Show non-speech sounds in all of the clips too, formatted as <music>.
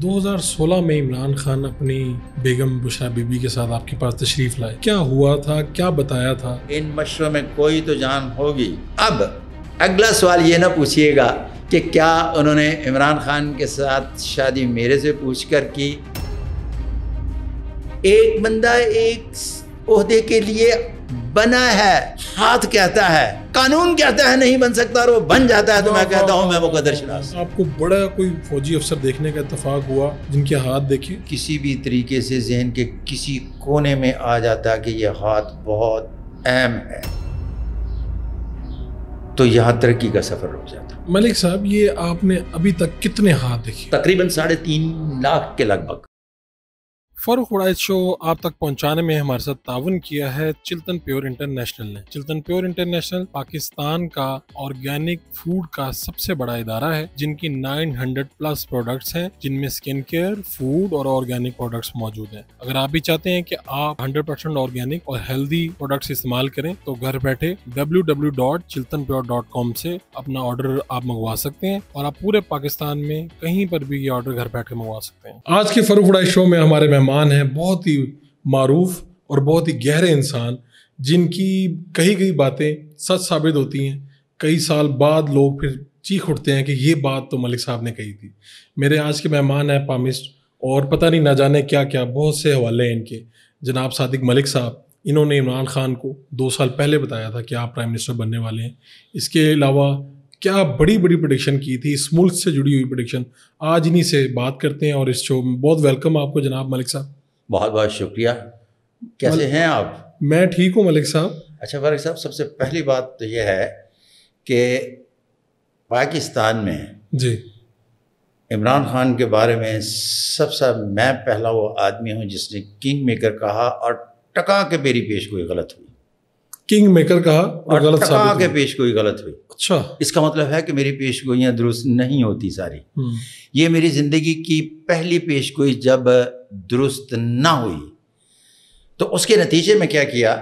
2016 में इमरान खान अपनी बेगम बुशरा बीबी के साथ आपके पास तशरीफ लाए क्या हुआ था क्या बताया था इन मशरों में कोई तो जान होगी अब अगला सवाल ये ना पूछिएगा कि क्या उन्होंने इमरान खान के साथ शादी मेरे से पूछकर की एक बंदा एक ओहदे के लिए बना है हाथ कहता है कानून कहता है नहीं बन सकता और वो बन जाता है तो मैं कहता हूँ मैं मुकदर शनास आपको बड़ा कोई फौजी अफसर देखने का इतफाक हुआ जिनके हाथ देखे किसी भी तरीके से जहन के किसी कोने में आ जाता कि ये हाथ बहुत अहम है तो यहाँ तरक्की का सफर रुक जाता मलिक साहब ये आपने अभी तक कितने हाथ देखे तकरीबन साढ़े तीन लाख के लगभग फ़ारूक वड़ाइज शो आप तक पहुंचाने में हमारे साथ ताउन किया है चिल्तन प्योर इंटरनेशनल ने चिल्तन प्योर इंटरनेशनल पाकिस्तान का ऑर्गेनिक फूड का सबसे बड़ा इदारा है जिनकी 900 प्लस प्रोडक्ट्स हैं जिनमें स्किन केयर फूड और ऑर्गेनिक प्रोडक्ट्स मौजूद हैं अगर आप भी चाहते हैं कि आप 100% ऑर्गेनिक और हेल्दी प्रोडक्ट्स इस्तेमाल करें तो घर बैठे डब्ल्यू से अपना ऑर्डर आप मंगवा सकते हैं और आप पूरे पाकिस्तान में कहीं पर भी ये ऑर्डर घर बैठे मंगवा सकते हैं आज के फरूक वड़ाइज शो में हमारे मेहमान रहमान हैं बहुत ही मरूफ और बहुत ही गहरे इंसान जिनकी कही गई बातें सच साबित होती हैं कई साल बाद लोग फिर चीख उठते हैं कि ये बात तो मलिक साहब ने कही थी मेरे आज के मेहमान हैं पामिस्ट और पता नहीं ना जाने क्या क्या बहुत से हवाले हैं इनके जनाब सादिक मलिक साहब इन्होंने इमरान खान को दो साल पहले बताया था कि आप प्राइम मिनिस्टर बनने वाले हैं इसके अलावा क्या बड़ी बड़ी प्रोडिक्शन की थी इस मुल्क से जुड़ी हुई प्रोडिक्शन आज इन्हीं से बात करते हैं और इस शो में बहुत वेलकम आपको जनाब मलिक साहब बहुत बहुत शुक्रिया कैसे हैं आप मैं ठीक हूँ मलिक साहब अच्छा फारिक साहब सबसे पहली बात तो यह है कि पाकिस्तान में जी इमरान खान के बारे में सबसे मैं पहला वो आदमी हूँ जिसने किंग मेकर कहा और टका के मेरी पेश कोई गलत हुई किंग मेकर कहा और गलत कहा के पेश गोई गलत हुई अच्छा इसका मतलब है कि मेरी पेश गोइयाँ दुरुस्त नहीं होती सारी हम्म। ये मेरी ज़िंदगी की पहली पेश गोई जब दुरुस्त ना हुई तो उसके नतीजे में क्या किया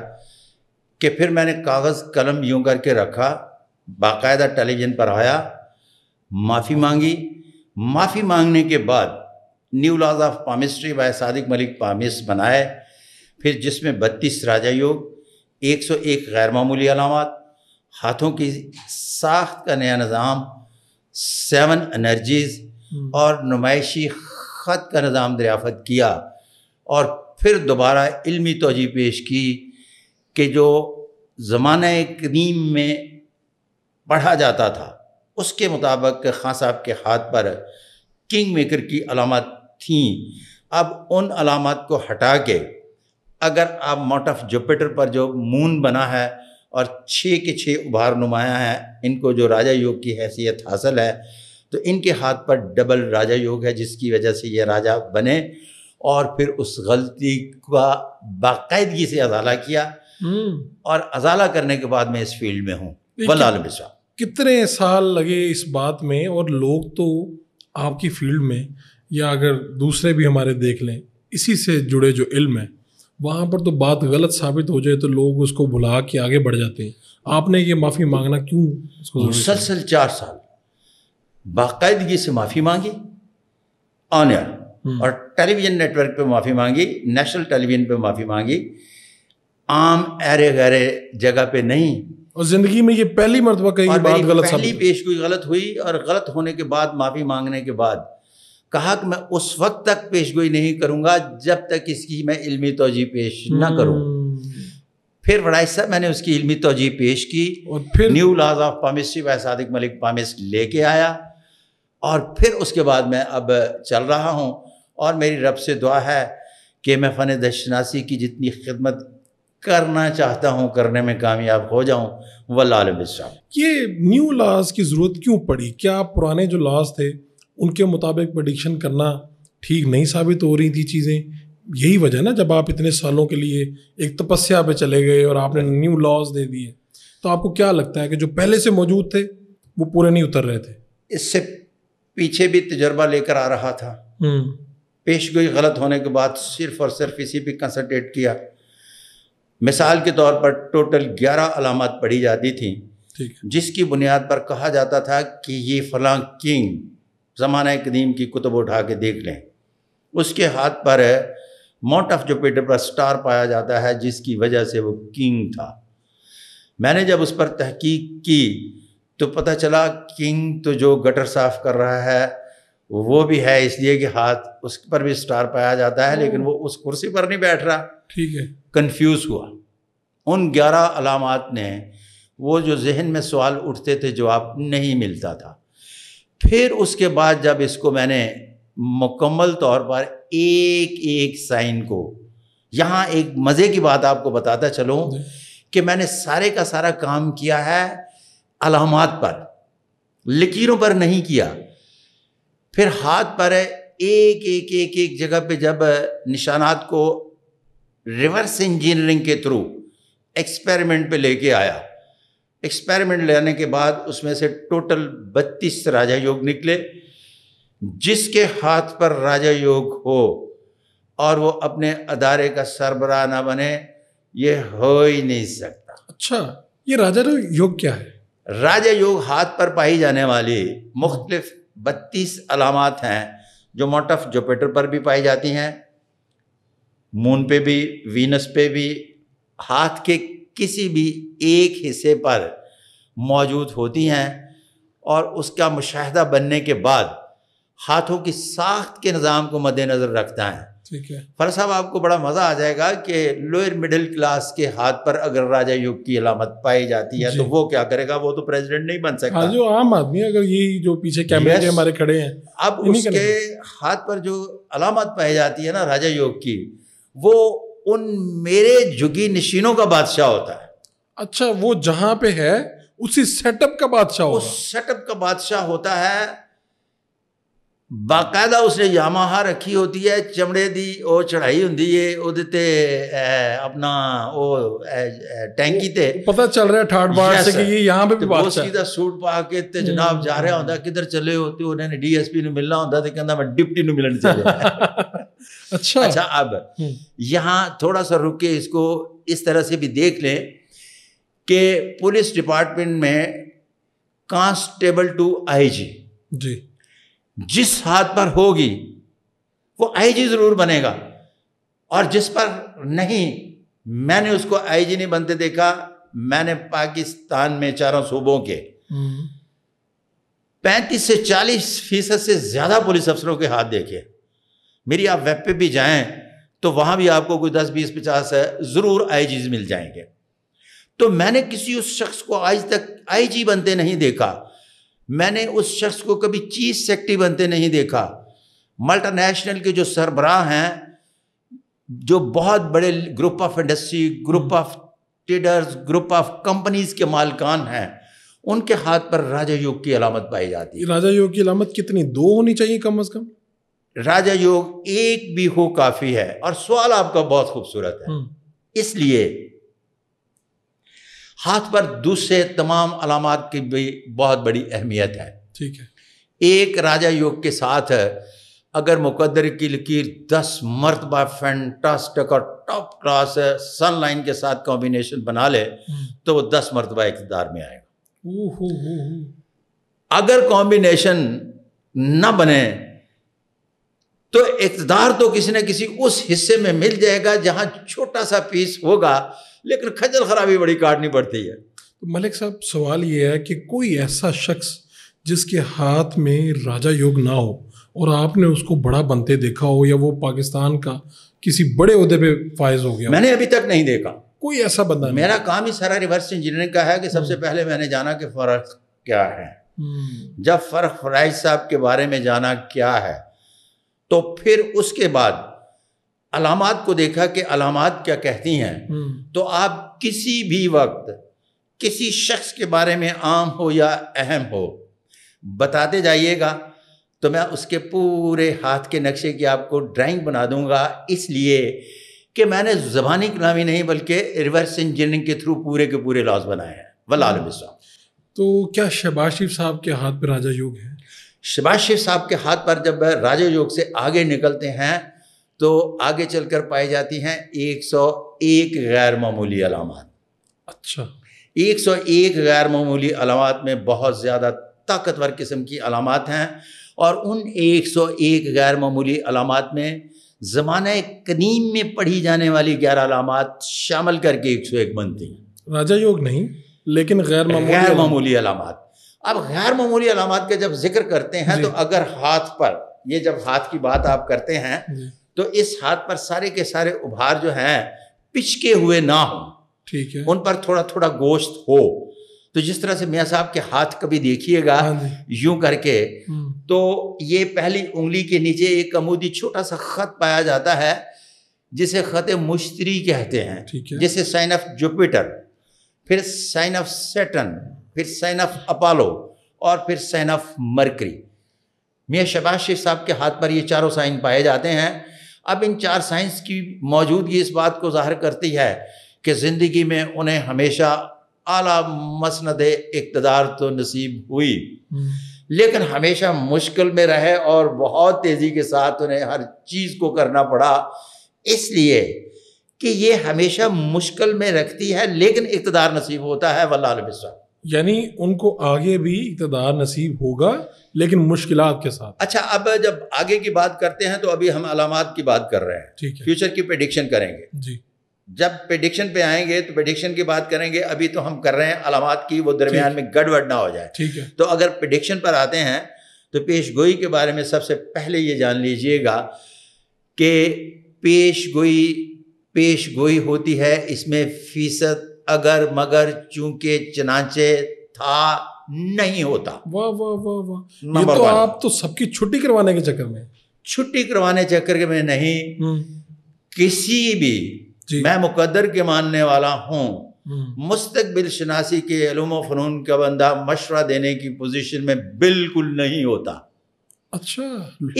कि फिर मैंने कागज़ कलम यूं करके रखा बाकायदा टेलीविज़न पर आया माफ़ी मांगी माफ़ी मांगने के बाद new laws of palmistry by Sadiq Malik palmist बनाए फिर जिसमें बत्तीस राजा योग एक सौ एक गैरमूली अलामत हाथों की साख्त का नया निज़ाम सेवन एनर्जीज़ हम्म। और नुमाइशी ख़त का निज़ाम दरियाफ़त किया और फिर दोबारा इलमी तोजी पेश की कि जो ज़मान करीम में पढ़ा जाता था उसके मुताबिक खां साहब के हाथ पर किंग मेकर की अलामत थी अब उन अलामत को हटा के अगर आप मॉट ऑफ जुपिटर पर जो मून बना है और छः के छः उभार नुमाया है इनको जो राजा योग की हैसियत हासिल है तो इनके हाथ पर डबल राजा योग है जिसकी वजह से ये राजा बने और फिर उस गलती का बाकायदगी से अजाला किया हम्म। और अजाला करने के बाद मैं इस फील्ड में हूँ वल्लाल मिश्रा कितने साल लगे इस बात में और लोग तो आपकी फील्ड में या अगर दूसरे भी हमारे देख लें इसी से जुड़े जो इल्म है वहाँ पर तो बात गलत साबित हो जाए तो लोग उसको भुला के आगे बढ़ जाते हैं आपने ये माफ़ी मांगना क्यों मुसलसल चार साल बाकायदगी से माफ़ी मांगी ऑन एयर हम्म। और टेलीविज़न नेटवर्क पे माफ़ी मांगी नेशनल टेलीविज़न पे माफ़ी मांगी आम ऐरे गहरे जगह पे नहीं और ज़िंदगी में ये पहली मरतबा कहीं बात गलत पहली पेश कोई गलत हुई और गलत होने के बाद माफ़ी मांगने के बाद कहा कि मैं उस वक्त तक पेश गोई नहीं करूँगा जब तक इसकी मैं इल्मी तोजी पेश ना करूँ हम्म। फिर बड़ा साहब मैंने उसकी इल्मी तोजी पेश की और फिर new laws of palmistry by Sadiq Malik palmist लेके आया और फिर उसके बाद मैं अब चल रहा हूँ और मेरी रब से दुआ है कि मैं फ़न दशनासी की जितनी खिदमत करना चाहता हूँ करने में कामयाब हो जाऊँ वाल ये न्यू लाज की ज़रूरत क्यों पड़ी क्या पुराने जो लाज थे उनके मुताबिक प्रडिक्शन करना ठीक नहीं साबित हो रही थी चीज़ें यही वजह ना जब आप इतने सालों के लिए एक तपस्या पे चले गए और आपने न्यू लॉज दे दिए तो आपको क्या लगता है कि जो पहले से मौजूद थे वो पूरे नहीं उतर रहे थे इससे पीछे भी तजर्बा लेकर आ रहा था हम्म। पेश गोई गलत होने के बाद सिर्फ और सिर्फ इसी पर कंसनट्रेट किया मिसाल के तौर पर टोटल ग्यारह अलामत पढ़ी जाती थी जिसकी बुनियाद पर कहा जाता था कि ये फलां किंग ज़माना कदीम की कुतब उठा के देख लें उसके हाथ पर माउंट ऑफ जुपिटर पर स्टार पाया जाता है जिसकी वजह से वो किंग था मैंने जब उस पर तहकीक की तो पता चला किंग तो जो गटर साफ कर रहा है वो भी है इसलिए कि हाथ उस पर भी स्टार पाया जाता है लेकिन वो उस कुर्सी पर नहीं बैठ रहा ठीक है कन्फ्यूज़ हुआ उन ग्यारह अलामत ने वो जो जहन में सवाल उठते थे जवाब नहीं मिलता था फिर उसके बाद जब इसको मैंने मुकम्मल तौर पर एक एक साइन को यहाँ एक मज़े की बात आपको बताता चलूँ कि मैंने सारे का सारा काम किया है अलामत पर लकीरों पर नहीं किया फिर हाथ पर एक एक एक एक जगह पे जब निशानात को रिवर्स इंजीनियरिंग के थ्रू एक्सपेरिमेंट पे लेके आया एक्सपेरिमेंट लेने के बाद उसमें से टोटल बत्तीस राजा योग निकले जिसके हाथ पर राजा योग हो और वो अपने अदारे का सरबराह ना बने ये हो ही नहीं सकता अच्छा ये राजा योग क्या है राजा योग हाथ पर पाई जाने वाली मुख्तलिफ बत्तीस अलामत हैं जो मोट ऑफ जोपेटर पर भी पाई जाती हैं मून पे भी वीनस पे भी हाथ के किसी भी एक हिस्से पर मौजूद होती हैं और उसका मुशाह बनने के बाद हाथों की साख्त के निज़ाम को मद्देनज़र रखता है ठीक है फर साहब आपको बड़ा मज़ा आ जाएगा कि लोअर मिडिल क्लास के हाथ पर अगर राजा युग की अलामत पाई जाती है तो वो क्या करेगा वो तो प्रेसिडेंट नहीं बन सकता हाँ, जो आम आदमी अगर ये जो पीछे कैमरे हमारे खड़े हैं अब उसके हाथ पर जो अलामत पाई जाती है ना राजा योग की वो उन मेरे जुगी निशीनों का बादशाह होता है अच्छा वो जहां पे है उसी सेटअप का बादशाह उस सेटअप का बादशाह होता है बाकायदा उसने यामाहा रखी होती है चमड़े दी ओ चढ़ाई होंगी है वह अपना ओ टैंकी ते पता चल रहा है बार से कि यहां पे भी बात है सीधा सूट पा के ते जनाब हम्म। जा रहा होता किधर चले हो तो उन्होंने डीएसपी ने मिलना होता तो कहता मैं डिप्टी ने मिलने चले <laughs> अच्छा अच्छा अब हम्म। यहाँ थोड़ा सा रुक के इसको इस तरह से भी देख लें कि पुलिस डिपार्टमेंट में कांस्टेबल टू आई जी जी जिस हाथ पर होगी वो आईजी जरूर बनेगा और जिस पर नहीं मैंने उसको आईजी नहीं बनते देखा मैंने पाकिस्तान में चारों सूबों के हम्म। पैंतीस से चालीस फीसद से ज्यादा पुलिस अफसरों के हाथ देखे मेरी आप वेब पे भी जाएं तो वहां भी आपको कोई दस बीस पचास जरूर आईजीज मिल जाएंगे तो मैंने किसी उस शख्स को आज तक आईजी बनते नहीं देखा मैंने उस शख्स को कभी चीज सेक्टी बनते नहीं देखा मल्टानेशनल के जो सरबराह हैं जो बहुत बड़े group of industry group hmm. Of traders group of companies के मालकान हैं उनके हाथ पर राजा योग की अलामत पाई जाती है राजा योग की अलामत कितनी दो होनी चाहिए कम अज कम राजा योग एक भी हो काफी है और सवाल आपका बहुत खूबसूरत है हम्म। इसलिए हाथ पर दूसरे तमाम अलामत की भी बहुत बड़ी अहमियत है ठीक है एक राजा योग के साथ है अगर मुकदर की लकीर दस मरतबा फैंटास्टिक और टॉप क्लास सन लाइन के साथ कॉम्बिनेशन बना ले हम्म। तो वो दस मरतबा इकदार में आएगा अगर कॉम्बिनेशन न बने तो इकदार तो किसी न किसी उस हिस्से में मिल जाएगा जहां छोटा सा पीस होगा लेकिन खजल खराबी बड़ी काटनी पड़ती है तो मलिक साहब सवाल ये है कि कोई ऐसा शख्स जिसके हाथ में राजा योग ना हो और आपने उसको बड़ा बनते देखा हो या वो पाकिस्तान का किसी बड़े उहदे पे फायज हो गया मैंने अभी तक नहीं देखा कोई ऐसा बंदा मेरा काम ही सारा रिवर्स इंजीनियरिंग का है कि सबसे हम्म। पहले मैंने जाना कि फ़र्क क्या है हम्म। जब फ़र्क फराइज साहब के बारे में जाना क्या है तो फिर उसके बाद अलामत को देखा कि अलामत क्या कहती हैं हम्म। तो आप किसी भी वक्त किसी शख्स के बारे में आम हो या अहम हो बताते जाइएगा तो मैं उसके पूरे हाथ के नक्शे की आपको ड्राइंग बना दूंगा इसलिए कि मैंने ज़बानी कलामी नहीं बल्कि रिवर्स इंजीनियरिंग के थ्रू पूरे के पूरे लॉज बनाए हैं वल्लम तो क्या शहबाज शरीफ साहब के हाथ पर राजा योग है शहबाज शरीफ साहब के हाथ पर जब राजा योग से आगे निकलते हैं तो आगे चलकर पाई जाती हैं 101 गैर मामूली अलामत अच्छा 101 गैर मामूली अलामत में बहुत ज़्यादा ताकतवर किस्म की अलामत हैं और उन 101 गैर मामूली अलामत में ज़मान कनीम में पढ़ी जाने वाली ग्यारह अलामत शामिल करके 101 बनती हैं राजा योग नहीं लेकिन गैर मामूली गैर मामूली अलामत अब गैर मामूली अलामत का जब जिक्र करते हैं तो अगर हाथ पर ये जब हाथ की बात आप करते हैं तो इस हाथ पर सारे के सारे उभार जो हैं पिचके हुए ना हो ठीक है उन पर थोड़ा थोड़ा गोश्त हो तो जिस तरह से मियाँ साहब के हाथ कभी देखिएगा हाँ यूं करके हम्म। तो ये पहली उंगली के नीचे एक अमूदी छोटा सा खत पाया जाता है जिसे खत मुश्तरी कहते हैं ठीक है। जैसे साइन ऑफ जुपिटर फिर साइन ऑफ सेटन फिर साइन ऑफ अपालो और फिर साइन ऑफ मरकरी मियाँ शबाज शेख साहब के हाथ पर ये चारों साइन पाए जाते हैं अब इन चार साइंस की मौजूदगी इस बात को ज़ाहिर करती है कि ज़िंदगी में उन्हें हमेशा आला मसंद इकतदार तो नसीब हुई हम्म। लेकिन हमेशा मुश्किल में रहे और बहुत तेज़ी के साथ उन्हें हर चीज़ को करना पड़ा इसलिए कि ये हमेशा मुश्किल में रखती है लेकिन इकतदार नसीब होता है वल्ला यानी उनको आगे भी इकतदार नसीब होगा लेकिन मुश्किल के साथ अच्छा अब जब आगे की बात करते हैं तो अभी हम अलामत की बात कर रहे हैं ठीक है फ्यूचर की प्रडिक्शन करेंगे जी जब प्रडिक्शन पे आएंगे तो प्रडिक्शन की बात करेंगे अभी तो हम कर रहे हैं अलामत की वो दरमियान में गड़बड़ ना हो जाए ठीक है तो अगर प्रडिक्शन पर आते हैं तो पेश गोई के बारे में सबसे पहले ये जान लीजिएगा कि पेश गोई पेश गोई होती है इसमें फीसद अगर मगर चूंके चनाचे था नहीं होता वाह वाह वाह वाह ये तो आप तो सबकी छुट्टी करवाने के चक्कर में छुट्टी करवाने चक्कर में नहीं हम्म। किसी भी मैं मुकद्दर के मानने वाला हूँ हम्म। मुस्तकबिल शनासी के अलूम फ़नून का बंदा मशवरा देने की पोजीशन में बिल्कुल नहीं होता अच्छा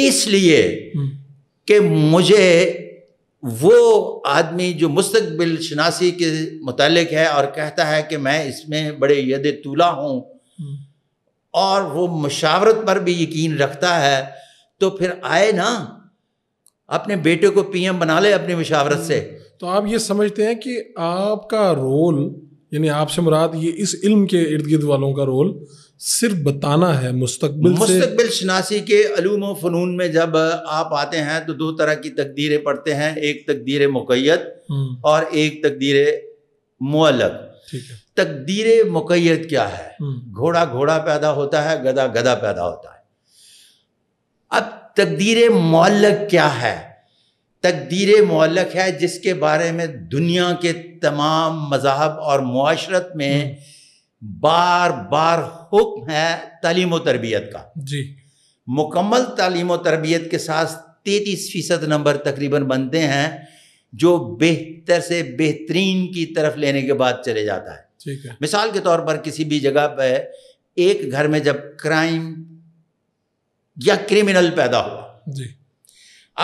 इसलिए हम्म। कि मुझे वो आदमी जो मुस्तबिल शनासी के मतलब है और कहता है कि मैं इसमें बड़े यद तुला हूँ हम्म। और वो मशावरत पर भी यकीन रखता है तो फिर आए ना अपने बेटे को पीएम बना ले अपनी मशावरत से हम्म। तो आप ये समझते हैं कि आपका रोल यानी आपसे मुराद ये इस इल्म के इर्द गिर्द वालों का रोल सिर्फ बताना है मुस्तकबिल मुस्तकबिल शनासी के अलूम व फ़नून में जब आप आते हैं तो दो तरह की तकदीरें पढ़ते हैं एक तकदीर मुकैत हम्म। और एक तकदीर मुअलक तकदीर मुकैत क्या है हम्म। घोड़ा घोड़ा पैदा होता है गदा गदा पैदा होता है अब तकदीर मुअलक क्या है तकदीर मुअलक है जिसके बारे में दुनिया के तमाम मज़हब और माशरत में हम्म। बार बार हुक्म है तालीम तरबियत का जी मुकम्मल तालीम तरबियत के साथ तैतीस फ़ीसद नंबर तकरीबन बनते हैं जो बेहतर से बेहतरीन की तरफ लेने के बाद चले जाता है ठीक है मिसाल के तौर पर किसी भी जगह पर एक घर में जब क्राइम या क्रिमिनल पैदा हुआ जी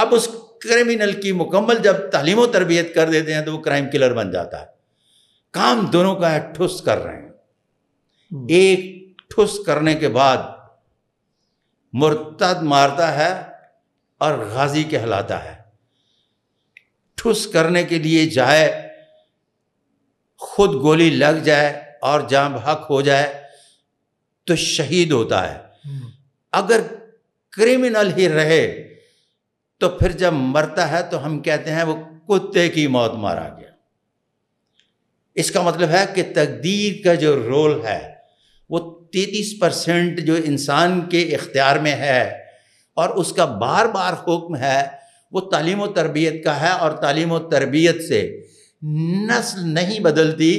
अब उस क्रिमिनल की मुकम्मल जब तालीम तरबियत कर देते हैं तो वो क्राइम किलर बन जाता है काम दोनों का है ठुस कर रहे हैं हम्म। एक ठुस करने के बाद मुर्तद मारता है और गाजी कहलाता है ठुस करने के लिए जाए खुद गोली लग जाए और जहां हक हो जाए तो शहीद होता है हम्म। अगर क्रिमिनल ही रहे तो फिर जब मरता है तो हम कहते हैं वो कुत्ते की मौत मारा गया इसका मतलब है कि तकदीर का जो रोल है तैतीस परसेंट जो इंसान के इख्तियार में है और उसका बार बार हुक्म है वो तालीम व तरबियत का है और तालीम व तरबियत से नस्ल नहीं बदलती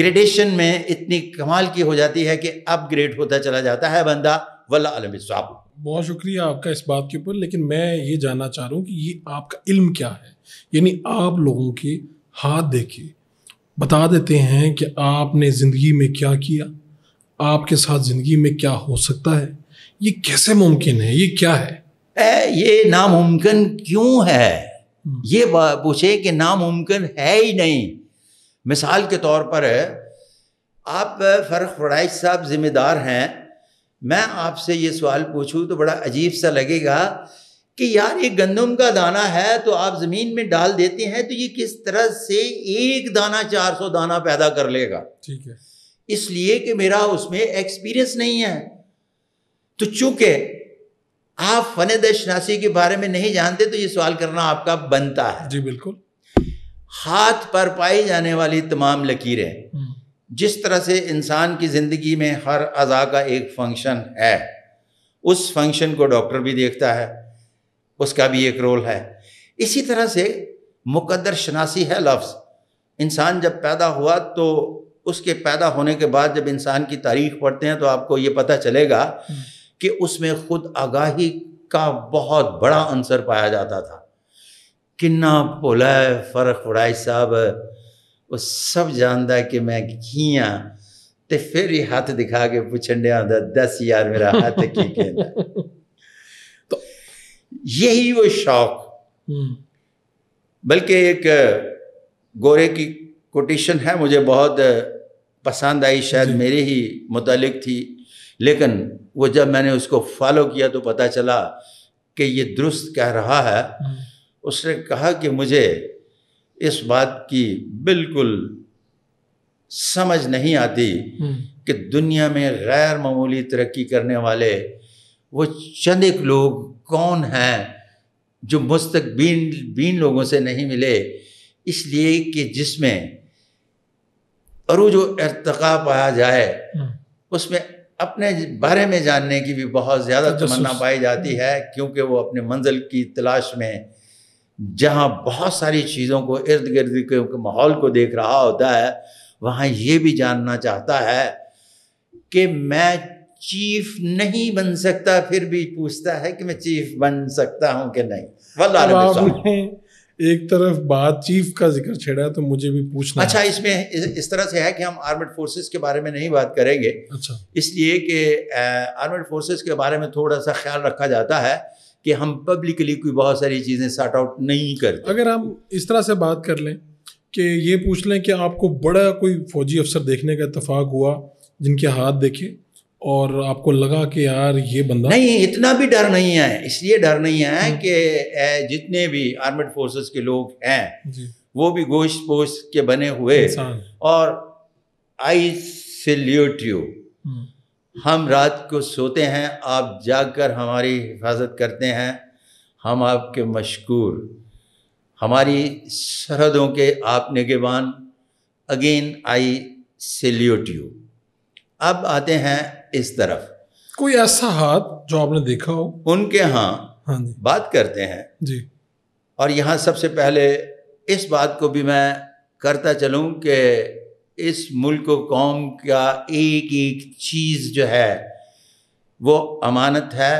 ग्रेडेशन में इतनी कमाल की हो जाती है कि अपग्रेड होता चला जाता है बंदा वल्ला आलम साहब बहुत शुक्रिया आपका इस बात के ऊपर लेकिन मैं ये जानना चाह रहा हूँ कि ये आपका इल्म क्या है यानी आप लोगों के हाथ देखे बता देते हैं कि आपने ज़िंदगी में क्या किया आपके साथ ज़िंदगी में क्या हो सकता है ये कैसे मुमकिन है ये क्या है ए, ये नामुमकिन क्यों है हम्म। ये पूछे कि नामुमकिन है ही नहीं मिसाल के तौर पर आप फ़र्क फराइज साहब ज़िम्मेदार हैं मैं आपसे ये सवाल पूछूं तो बड़ा अजीब सा लगेगा कि यार ये गंदम का दाना है तो आप ज़मीन में डाल देते हैं तो ये किस तरह से एक दाना चार सौ दाना पैदा कर लेगा ठीक है इसलिए कि मेरा उसमें एक्सपीरियंस नहीं है तो चूंकि आप फन दशनासी के बारे में नहीं जानते तो ये सवाल करना आपका बनता है जी बिल्कुल हाथ पर पाई जाने वाली तमाम लकीरें हम्म। जिस तरह से इंसान की ज़िंदगी में हर अज़ा का एक फंक्शन है उस फंक्शन को डॉक्टर भी देखता है उसका भी एक रोल है इसी तरह से मुकदर शनासी है लफ्ज़ इंसान जब पैदा हुआ तो उसके पैदा होने के बाद जब इंसान की तारीख पढ़ते हैं तो आपको ये पता चलेगा हम्म। कि उसमें खुद आगाही का बहुत बड़ा अंसर पाया जाता था किन्ना पोलय फर्क फड़ाई साहब वो सब जानता है कि मैं किया तो फिर ही हथ दिखा के पूछन दिया दस यार मेरा हथ की <laughs> तो यही वो शौक हम्म। बल्कि एक गोरे की कोटेशन है मुझे बहुत पसंद आई शायद मेरे ही मतलब थी लेकिन वो जब मैंने उसको फॉलो किया तो पता चला कि ये दुरुस्त कह रहा है हम्म। उसने कहा कि मुझे इस बात की बिल्कुल समझ नहीं आती हम्म। कि दुनिया में गैर मामूली तरक्की करने वाले वो चंद एक लोग कौन हैं जो मुझ तक बीन बीन लोगों से नहीं मिले इसलिए कि जिसमें अरूज इरतका पाया जाए हम्म। उसमें अपने बारे में जानने की भी बहुत ज़्यादा तो तमन्ना पाई जाती है क्योंकि वो अपने मंजिल की तलाश में जहाँ बहुत सारी चीज़ों को इर्द गिर्द के माहौल को देख रहा होता है वहाँ ये भी जानना चाहता है कि मैं चीफ नहीं बन सकता फिर भी पूछता है कि मैं चीफ बन सकता हूँ कि नहीं वल्ला एक तरफ बात चीफ का जिक्र छेड़ा तो मुझे भी पूछना अच्छा इसमें इस, तरह से है कि हम आर्मड फोर्सेस के बारे में नहीं बात करेंगे अच्छा इसलिए कि आर्मड फोर्सेस के बारे में थोड़ा सा ख्याल रखा जाता है कि हम पब्लिकली कोई बहुत सारी चीज़ें सॉर्ट आउट नहीं करते अगर हम इस तरह से बात कर लें कि ये पूछ लें कि आपको बड़ा कोई फौजी अफसर देखने का इतफाक़ हुआ जिनके हाथ देखे और आपको लगा कि यार ये बंदा नहीं इतना भी डर नहीं है इसलिए डर नहीं है हम्म। कि जितने भी आर्मेड फोर्सेस के लोग हैं वो भी गोश्त पोश के बने हुए और आई सल्यूट यू हम रात को सोते हैं आप जाकर हमारी हिफाजत करते हैं हम आपके मशकूर हमारी सरहदों के आप निगेबान अगेन आई सल्यूट यू अब आते हैं इस तरफ कोई ऐसा हाथ जो आपने देखा हो उनके यहाँ हाँ बात करते हैं जी और यहाँ सबसे पहले इस बात को भी मैं करता चलूँ कि इस मुल्क कौम का एक एक चीज़ जो है वो अमानत है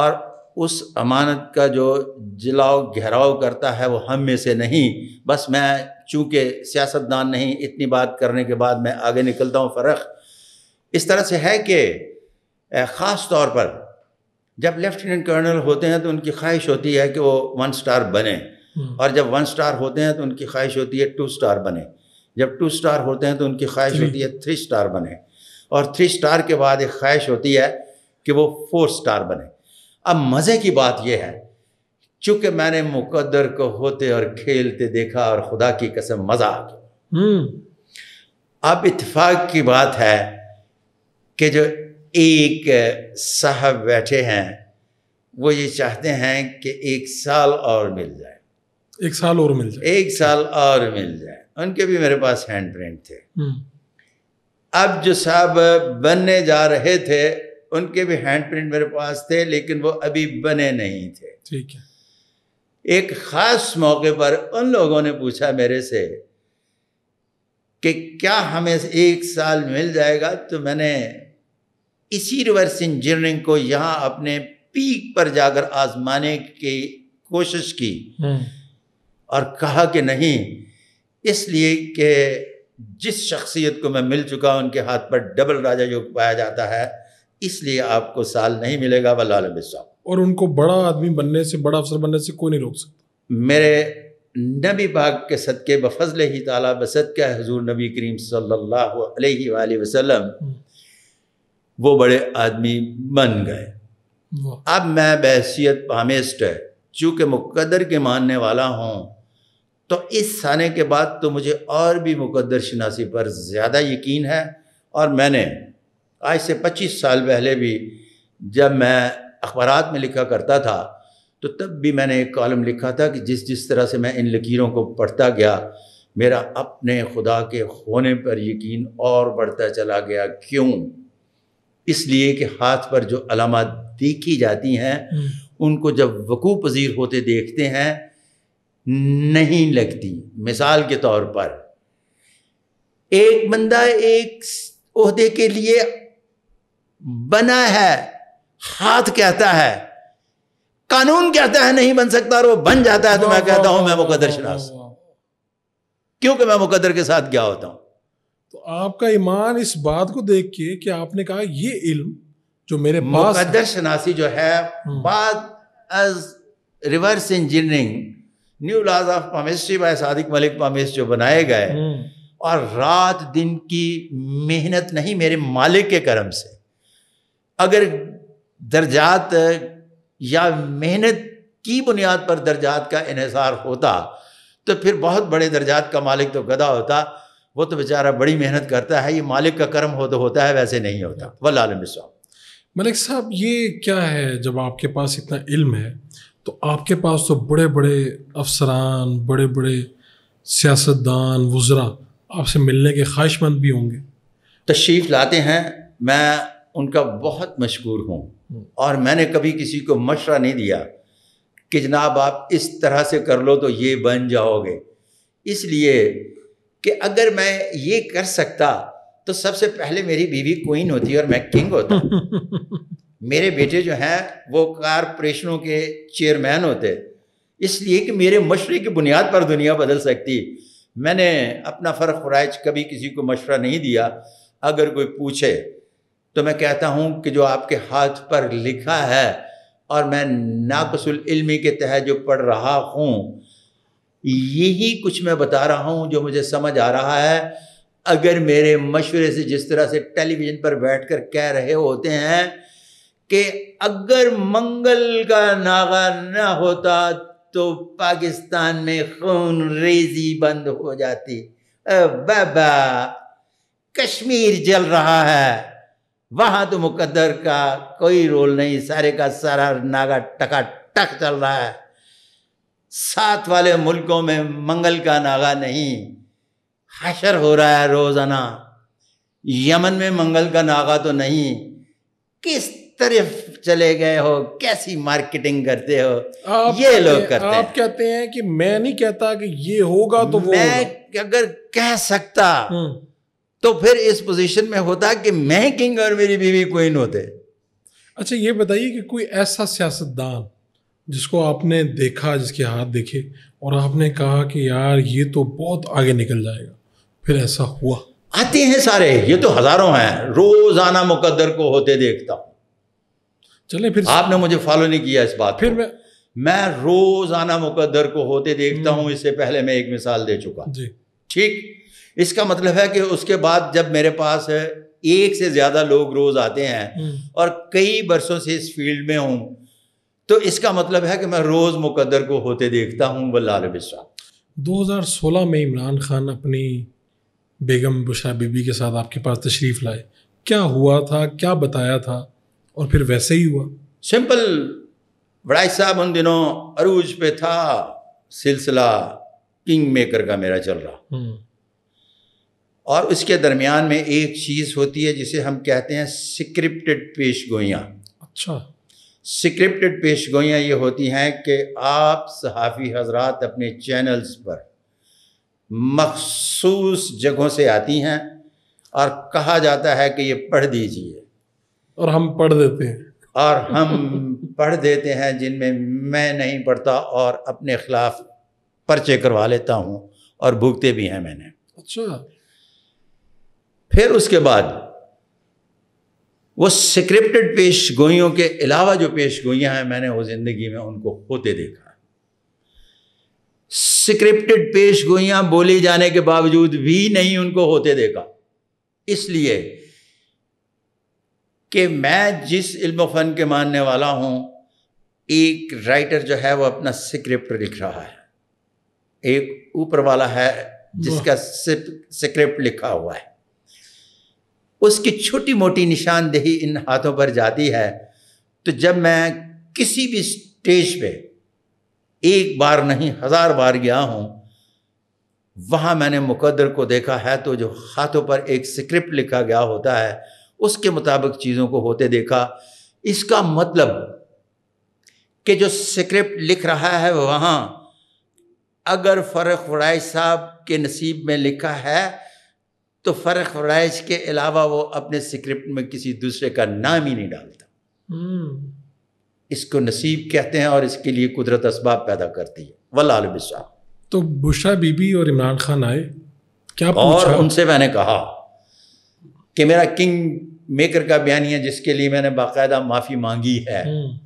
और उस अमानत का जो जलाओ घेराव करता है वो हम में से नहीं बस मैं चूँकि सियासतदान नहीं इतनी बात करने के बाद मैं आगे निकलता हूँ फ़र्क़ इस तरह से है कि ख़ास तौर पर जब लेफ्टिनेंट कर्नल होते हैं तो उनकी ख्वाहिश होती है कि वो वन स्टार बने हम्म। और जब वन स्टार होते हैं तो उनकी ख्वाहिश होती है टू स्टार बने जब टू स्टार होते हैं तो उनकी ख्वाहिश होती है थ्री स्टार बने और थ्री स्टार के बाद एक ख्वाहिश होती है कि वो फोर स्टार बने अब मज़े की बात यह है चूँकि मैंने मुकद्र को होते और खेलते देखा और खुदा की कसम मज़ा आ गया हम्म। अब इतफाक़ की बात है कि जो एक साहब बैठे हैं वो ये चाहते हैं कि एक साल और मिल जाए एक साल और मिल जाए एक साल और मिल जाए उनके भी मेरे पास हैंड प्रिंट थे हम्म। अब जो साहब बनने जा रहे थे उनके भी हैंड प्रिंट मेरे पास थे लेकिन वो अभी बने नहीं थे ठीक है एक ख़ास मौके पर उन लोगों ने पूछा मेरे से कि क्या हमें एक साल मिल जाएगा तो मैंने इसी रिवर्स इंजीनियरिंग को यहाँ अपने पीक पर जाकर आजमाने की कोशिश की हम्म। और कहा कि नहीं इसलिए कि जिस शख्सियत को मैं मिल चुका हूँ उनके हाथ पर डबल राजा योग पाया जाता है इसलिए आपको साल नहीं मिलेगा वल्ला और उनको बड़ा आदमी बनने से बड़ा अफसर बनने से कोई नहीं रोक सकता मेरे नबी बाग के सदक़े बफजल ही ताला बसद का हजूर नबी करीम सल्लल्लाहु अलैहि वसल्लम हम्म। वो बड़े आदमी बन गए अब मैं बहसीत पामिस्ट है चूँकि मुकदर के मानने वाला हूँ तो इस साने के बाद तो मुझे और भी मुकदर शनासी पर ज़्यादा यकीन है और मैंने आज से 25 साल पहले भी जब मैं अखबार में लिखा करता था तो तब भी मैंने एक कॉलम लिखा था कि जिस जिस तरह से मैं इन लकीरों को पढ़ता गया मेरा अपने खुदा के होने पर यकीन और बढ़ता चला गया क्यों इसलिए कि हाथ पर जो अलामत देखी जाती हैं हम्म। उनको जब वकू पजीर होते देखते हैं नहीं लगती मिसाल के तौर पर एक बंदा एक अहदे के लिए बना है हाथ कहता है कानून कहता है नहीं बन सकता और वो बन जाता है तो मैं कहता हूं मैं मुकदर शनास क्योंकि मैं मुकदर के साथ गया होता हूं आपका ईमान इस बात को देख के कि आपने कहा ये इल्म जो मेरे मुकद्दर शनासी जो है बाद as reverse engineering new laws of palmistry by Sadiq Malik palmist जो बनाए गए हम्म। और रात दिन की मेहनत नहीं मेरे मालिक के कर्म से अगर दर्जात या मेहनत की बुनियाद पर दर्जात का इहसार होता तो फिर बहुत बड़े दर्जात का मालिक तो गदा होता वो तो बेचारा बड़ी मेहनत करता है ये मालिक का कर्म हो तो होता है वैसे नहीं होता वल्ला आलम मलिक साहब ये क्या है जब आपके पास इतना इल्म है तो आपके पास तो बड़े बड़े अफसरान बड़े बड़े सियासतदान वज़रा आपसे मिलने के ख्वाहिशमंद भी होंगे तशरीफ़ लाते हैं मैं उनका बहुत मशहूर हूँ hmm. और मैंने कभी किसी को मशरा नहीं दिया कि जनाब आप इस तरह से कर लो तो ये बन जाओगे इसलिए कि अगर मैं ये कर सकता तो सबसे पहले मेरी बीवी क्वीन होती और मैं किंग होता <laughs> मेरे बेटे जो हैं वो कारपोरेशनों के चेयरमैन होते इसलिए कि मेरे मशरे की बुनियाद पर दुनिया बदल सकती मैंने अपना फ़र्क फ्राइज कभी किसी को मशवरा नहीं दिया अगर कोई पूछे तो मैं कहता हूँ कि जो आपके हाथ पर लिखा है और मैं नाकसुल इल्मी के तहत जो पढ़ रहा हूँ यही कुछ मैं बता रहा हूँ जो मुझे समझ आ रहा है अगर मेरे मशवरे से जिस तरह से टेलीविज़न पर बैठकर कह रहे होते हैं कि अगर मंगल का नागा ना होता तो पाकिस्तान में खून रेजी बंद हो जाती बाबा कश्मीर जल रहा है वहाँ तो मुकद्दर का कोई रोल नहीं सारे का सारा नागा टका टक चल रहा है साथ वाले मुल्कों में मंगल का नागा नहीं हशर हो रहा है रोज़ाना यमन में मंगल का नागा तो नहीं किस तरफ चले गए हो कैसी मार्केटिंग करते हो आप ये लोग करते आप हैं आप कहते हैं कि मैं नहीं कहता कि ये होगा तो मैं वो अगर कह सकता हम्म। तो फिर इस पोजीशन में होता कि मैं किंग और मेरी बीवी क्वीन होते अच्छा ये बताइए कि कोई ऐसा सियासतदान जिसको आपने देखा जिसके हाथ देखे और आपने कहा कि यार ये तो बहुत आगे निकल जाएगा फिर ऐसा हुआ आते हैं सारे ये तो हजारों हैं रोजाना मुकद्दर को होते देखता हूं चले फिर आपने मुझे फॉलो नहीं किया इस बात फिर मैं मैं रोजाना मुकद्दर को होते देखता हूं हम्म। इससे पहले मैं एक मिसाल दे चुका जी ठीक इसका मतलब है कि उसके बाद जब मेरे पास एक से ज्यादा लोग रोज आते हैं हम्म। और कई बरसों से इस फील्ड में हूं तो इसका मतलब है कि मैं रोज़ मुकदर को होते देखता हूँ दो बिस्वा 2016 में इमरान खान अपनी बेगम बुशरा बीबी के साथ आपके पास तशरीफ़ लाए क्या हुआ था क्या बताया था और फिर वैसे ही हुआ सिंपल वड़ाई साहब उन दिनों अरूज पे था सिलसिला किंग मेकर का मेरा चल रहा हम्म। और उसके दरमियान में एक चीज़ होती है जिसे हम कहते हैं सिक्रिप्टेड पेश गोइया अच्छा सिक्रिप्टेड पेशगोइयाँ ये होती हैं कि आप सहाफ़ी हजरात अपने चैनल्स पर मखसूस जगहों से आती हैं और कहा जाता है कि ये पढ़ दीजिए और हम पढ़ देते हैं और हम पढ़ देते हैं जिनमें मैं नहीं पढ़ता और अपने ख़िलाफ़ पर्चे करवा लेता हूँ और भुगते भी हैं मैंने अच्छा फिर उसके बाद वो सिक्रिप्टेड पेश गोइयों के अलावा जो पेश गोइयां हैं मैंने वो ज़िंदगी में उनको होते देखा सिक्रिप्टेड पेश गोइयां बोली जाने के बावजूद भी नहीं उनको होते देखा इसलिए कि मैं जिस इल्म फ़न के मानने वाला हूं एक राइटर जो है वो अपना स्क्रिप्ट लिख रहा है एक ऊपर वाला है जिसका सिर्फ स्क्रिप्ट लिखा हुआ है उसकी छोटी मोटी निशानदेही इन हाथों पर जाती है तो जब मैं किसी भी स्टेज पे एक बार नहीं हज़ार बार गया हूँ वहाँ मैंने मुकद्र को देखा है तो जो हाथों पर एक स्क्रिप्ट लिखा गया होता है उसके मुताबिक चीज़ों को होते देखा इसका मतलब कि जो स्क्रिप्ट लिख रहा है वहाँ अगर फ़र्क फराइज साहब के नसीब में लिखा है तो फ़र्क फ्राइज के अलावा वो अपने स्क्रिप्ट में किसी दूसरे का नाम ही नहीं डालता हम्म। इसको नसीब कहते हैं और इसके लिए कुदरत असबाब पैदा करती है वल्लाब तो बुशा बीबी और इमरान खान आए क्या और उनसे मैंने कहा कि मेरा किंग मेकर का है जिसके लिए मैंने बाकायदा माफ़ी मांगी है हम्म।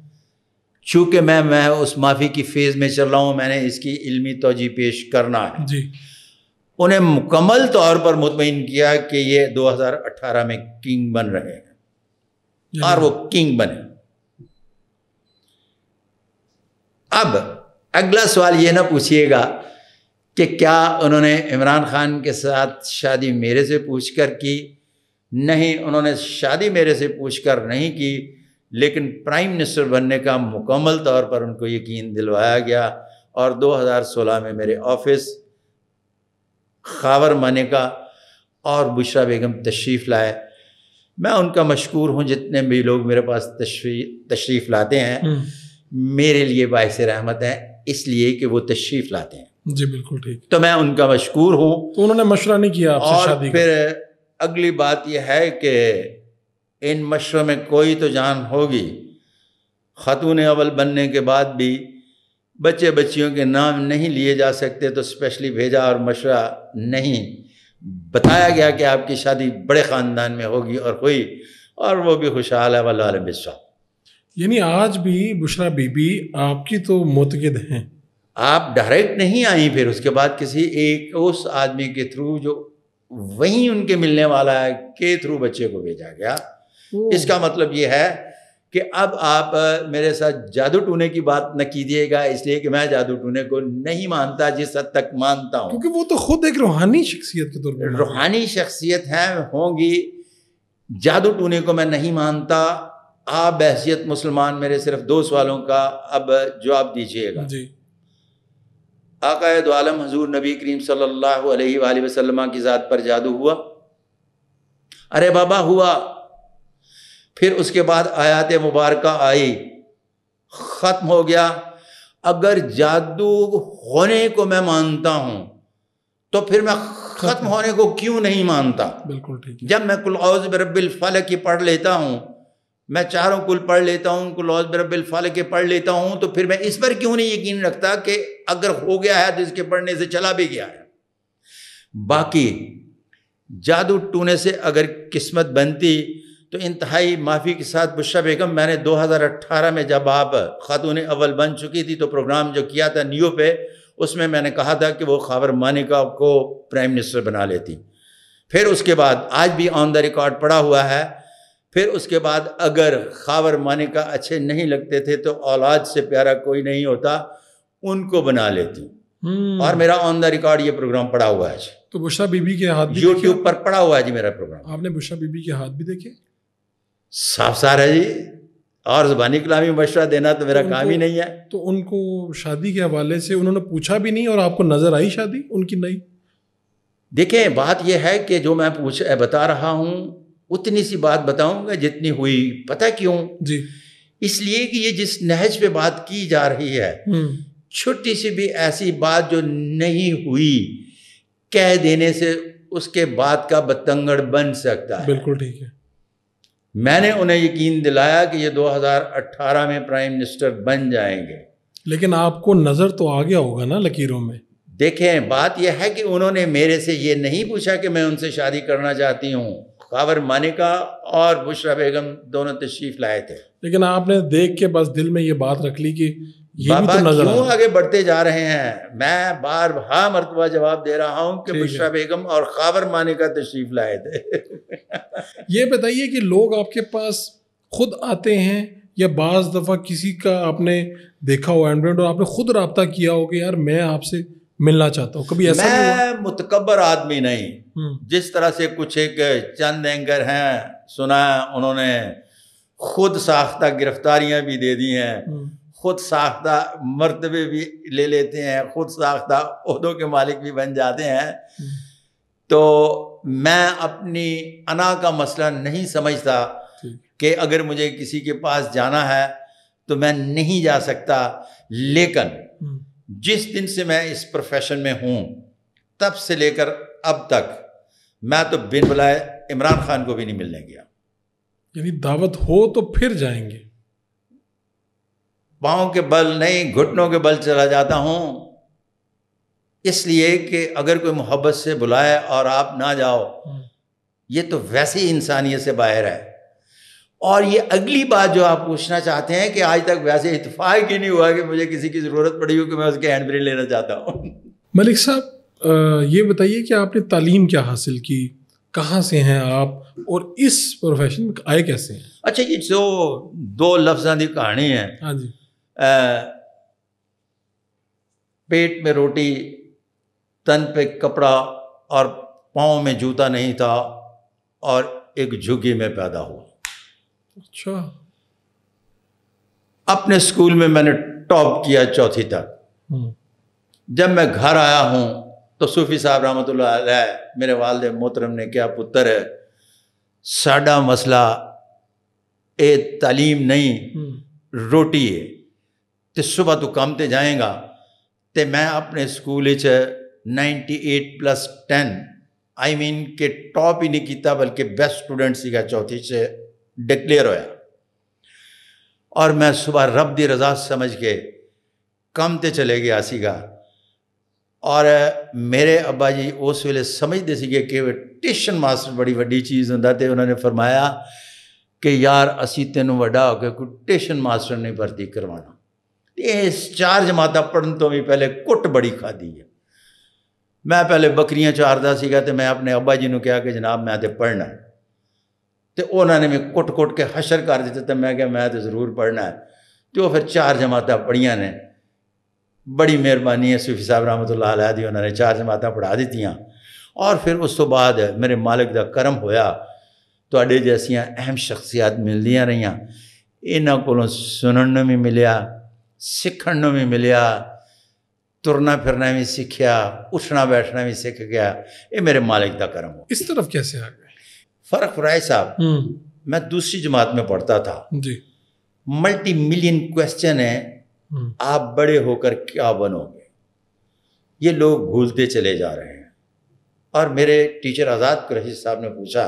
चूँकि मैं मैं उस माफ़ी की फेज़ में चल रहा हूँ मैंने इसकी इलमी तोजी पेश करना है जी उन्हें मुकम्मल तौर पर मुतमिन किया कि ये 2018 में किंग बन रहे हैं और वो किंग बने अब अगला सवाल ये ना पूछिएगा कि क्या उन्होंने इमरान खान के साथ शादी मेरे से पूछकर की नहीं उन्होंने शादी मेरे से पूछकर नहीं की लेकिन प्राइम मिनिस्टर बनने का मुकम्मल तौर पर उनको यकीन दिलवाया गया और 2016 में मेरे ऑफिस खावर का और बुशरा बेगम तशरीफ़ लाए मैं उनका मशहूर हूँ जितने भी लोग मेरे पास तशरी तशरीफ़ लाते हैं हम्म। मेरे लिए बायस रहमत हैं इसलिए कि वो तशरीफ़ लाते हैं जी बिल्कुल ठीक तो मैं उनका मशहूर हूँ तो उन्होंने मशवरा नहीं किया और शादी फिर अगली बात यह है कि इन मशरों में कोई तो जान होगी ख़तून अवल बनने के बाद भी बच्चे बच्चियों के नाम नहीं लिए जा सकते तो स्पेशली भेजा और मशरा नहीं बताया गया कि आपकी शादी बड़े ख़ानदान में होगी और हुई और वो भी खुशहाल है वाल बिस्वा यानी आज भी बुशरा बीबी आपकी तो मुतकद हैं आप डायरेक्ट नहीं आई फिर उसके बाद किसी एक उस आदमी के थ्रू जो वहीं उनके मिलने वाला है के थ्रू बच्चे को भेजा गया इसका मतलब ये है कि अब आप मेरे साथ जादू टूने की बात न कीजिएगा इसलिए कि मैं जादू टूने को नहीं मानता जिस हद तक मानता हूँ क्योंकि वो तो खुद एक रूहानी शख्सियत के तौर पर रूहानी शख्सियत हैं होंगी जादू टूने को मैं नहीं मानता आप बहसीत मुसलमान मेरे सिर्फ दो सवालों का अब जवाब दीजिएगा जी आकायद आलम हजूर नबी करीम सल्ला वसलमा की ज़ात पर जादू हुआ अरे बाबा हुआ फिर उसके बाद आयात मुबारक आई ख़त्म हो गया अगर जादू होने को मैं मानता हूँ तो फिर मैं ख़त्म होने को क्यों नहीं मानता बिल्कुल ठीक जब मैं कुलौज बरबिल फलक की पढ़ लेता हूँ मैं चारों कुल पढ़ लेता हूँ कुलौज बरबिल के पढ़ लेता हूँ तो फिर मैं इस पर क्यों नहीं यकीन रखता कि अगर हो गया है तो इसके पढ़ने से चला भी गया है बाकी जादू टूने से अगर किस्मत बनती तो इंतहाई माफ़ी के साथ बुशा बेगम मैंने 2018 में जब आप खातून अव्वल बन चुकी थी तो प्रोग्राम जो किया था न्यू पे उसमें मैंने कहा था कि वो खाबर मानिका को प्राइम मिनिस्टर बना लेती फिर उसके बाद आज भी ऑन द रिकॉर्ड पड़ा हुआ है फिर उसके बाद अगर खावर मानिका अच्छे नहीं लगते थे तो औलाद से प्यारा कोई नहीं होता उनको बना लेती हम्म। और मेरा ऑन द रिकॉर्ड ये प्रोग्राम पड़ा हुआ है तो बुशा बीबी के हाथ यूट्यूब पर पड़ा हुआ है जी मेरा प्रोग्राम आपने बुशा बीबी के हाथ भी देखे साफ सार है जी और जबानी कलामी मशवरा देना तो मेरा तो काम ही नहीं है तो उनको शादी के हवाले से उन्होंने पूछा भी नहीं और आपको नज़र आई शादी उनकी नहीं देखें बात यह है कि जो मैं पूछ बता रहा हूँ उतनी सी बात बताऊंगा जितनी हुई पता क्यों जी इसलिए कि ये जिस नहज पे बात की जा रही है हम्म। छोटी सी भी ऐसी बात जो नहीं हुई कह देने से उसके बाद का बतंगड़ बन सकता है बिल्कुल ठीक है मैंने उन्हें यकीन दिलाया कि ये 2018 में प्राइम मिनिस्टर बन जाएंगे लेकिन आपको नज़र तो आ गया होगा ना लकीरों में देखें बात यह है कि उन्होंने मेरे से ये नहीं पूछा कि मैं उनसे शादी करना चाहती हूँ कावर मानिका और बुशरा बेगम दोनों तशरीफ लाए थे लेकिन आपने देख के बस दिल में ये बात रख ली कि तो बाबा तो क्यों आगे बढ़ते जा रहे हैं मैं बार बार मरतबा जवाब दे रहा हूँ कि बुशरा बेगम और खावर माने का तशरीफ लाए थे ये बताइए कि लोग आपके पास खुद आते हैं या बाज़ दफ़ा किसी का आपने देखा हो एंड्रॉइड और आपने खुद रबता किया हो कि यार मैं आपसे मिलना चाहता हूँ कभी ऐसा मैं मुतकबर आदमी नहीं हम्म। जिस तरह से कुछ एक चंद एंकर हैं सुना उन्होंने खुद साख्ता गिरफ्तारियां भी दे दी हैं हम्म। खुद साख्ता मरतबे भी ले लेते हैं खुद साख्ता उहदों के मालिक भी बन जाते हैं तो मैं अपनी अना का मसला नहीं समझता कि अगर मुझे किसी के पास जाना है तो मैं नहीं जा सकता लेकिन जिस दिन से मैं इस प्रोफेशन में हूँ तब से लेकर अब तक मैं तो बिन बुलाए इमरान खान को भी नहीं मिलने गया यानी दावत हो तो फिर जाएंगे पाँव के बल नहीं घुटनों के बल चला जाता हूँ इसलिए कि अगर कोई मोहब्बत से बुलाए और आप ना जाओ हम्म। ये तो वैसे ही इंसानियत से बाहर है और ये अगली बात जो आप पूछना चाहते हैं कि आज तक वैसे इतफाक ही नहीं हुआ कि मुझे किसी की ज़रूरत पड़ी हो कि मैं उसके हैंड ब्रेक लेना चाहता हूँ मलिक साहब ये बताइए कि आपने तालीम क्या हासिल की कहाँ से हैं आप और इस प्रोफेशन में आए कैसे हैं अच्छा ये जो दो लफ्जा की कहानी है हाँ जी पेट में रोटी तन पे कपड़ा और पाँव में जूता नहीं था और एक झुग्गी में पैदा हुआ अच्छा अपने स्कूल में मैंने टॉप किया चौथी तक हम्म। जब मैं घर आया हूँ तो सूफी साहब रहमत मेरे वालदे मोहतरम ने क्या पुत्र है साडा मसला ए तालीम नहीं हम्म। रोटी है तो सुबह तू कम तो जाएगा तो मैं अपने school ninety eight plus ten I mean के टॉप ही नहीं किया बल्कि बेस्ट स्टूडेंट से चौथी से डिकलेयर होया और मैं सुबह रब की रजा समझ के कम तो चले गया सीगा और मेरे अब्बा जी उस वेले समझते सके कि ट्यूशन मास्टर बड़ी वही चीज़ हूँ तो उन्होंने फरमाया कि यार असी तेन वा होकर ट्यूशन मास्टर नहीं भर्ती करवा इस चार जमात पढ़ने तो भी पहले कुट बड़ी खाधी है मैं पहले बकरियां चारदा सीगा तो मैं अपने अबा जी ने कहा कि जनाब मैं तो पढ़ना है तो उन्होंने मैं कुट कुट के हशर कर दिते तो मैं क्या मैं तो जरूर पढ़ना है तो फिर चार जमात पढ़िया ने बड़ी मेहरबानी है सूफी साहब रहमत लाल जी उन्होंने चार जमात पढ़ा दी और फिर उस तो बाद मेरे मालिक का करम होया तो जैसिया अहम शख्सियात मिलदिया रही को सुनने भी मिले सीखण में भी ਮਿਲਿਆ तुरना फिरना भी सीखिया उठना बैठना भी सीख गया ये मेरे मालिक का ਕਰਮ हो इस तरफ कैसे आ गए फर्क राय साहब मैं दूसरी जमात में पढ़ता था जी मल्टी मिलियन क्वेश्चन है आप बड़े होकर क्या बनोगे ये लोग भूलते चले जा रहे हैं और मेरे टीचर आज़ाद कुरैशी साहब ने पूछा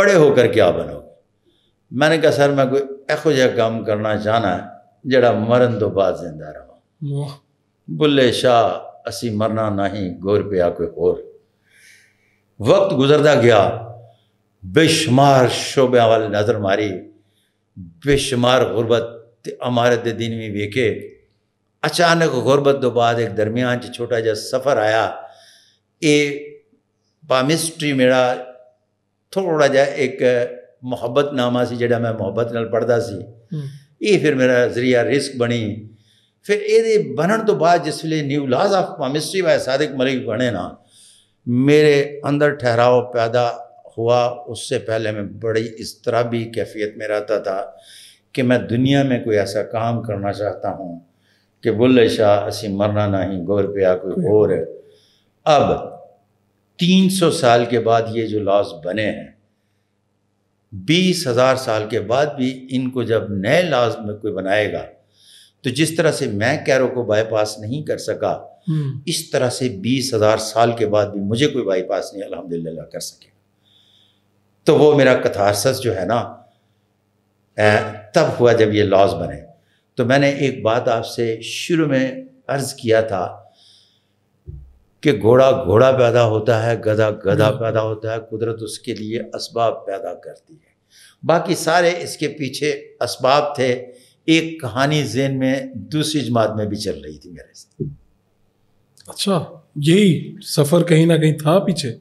बड़े होकर क्या बनोगे मैंने कहा सर मैं कोई ਇਹੋ काम करना चाहना ਚਾਹਨਾ ਜਿਹੜਾ तो बाद जिंदा रहा ਰਹਾ शाह असी मरना नहीं ਨਹੀਂ ਗੋਰ ਪਿਆ कोई होर वक्त गुजरता गया बेशुमार शोबे वाले नज़र मारी बेशुमार गुरबत अमारत दिन भी वेखे अचानक गुरबत तो बाद एक दरमियान छोटा जहा सफ़र आया ये पामिस्ट्री मेरा थोड़ा जहा एक नामा से जोड़ा मैं मुहब्बत न पढ़ता सी ये हम्म। फिर मेरा जरिया रिस्क बनी फिर ये बनने तो बाद जिस वे new laws of palmistry by Sadiq Malik बने ना मेरे अंदर ठहराव पैदा हुआ उससे पहले मैं बड़ी इस तरह भी कैफियत में रहता था कि मैं दुनिया में कोई ऐसा काम करना चाहता हूँ कि बुल्ले शाह असी मरना नहीं गौर पिया कोई और है अब 300 साल के बाद ये जो लॉज बने हैं बीस हज़ार साल के बाद भी इनको जब नए लाज में कोई बनाएगा तो जिस तरह से मैं कैरो को बाईपास नहीं कर सका हम्म। इस तरह से बीस हज़ार साल के बाद भी मुझे कोई बाईपास नहीं अल्हम्दुलिल्लाह कर सकेगा तो वो मेरा कथारसस जो है ना तब हुआ जब ये लॉज बने तो मैंने एक बात आपसे शुरू में अर्ज़ किया था कि घोड़ा घोड़ा पैदा होता है गधा गधा हम्म। पैदा होता है कुदरत उसके लिए इसबाब पैदा करती है बाकी सारे इसके पीछे इसबाब थे एक कहानी जेन में दूसरी जमात में भी चल रही थी मेरे से अच्छा यही सफ़र कहीं ना कहीं था पीछे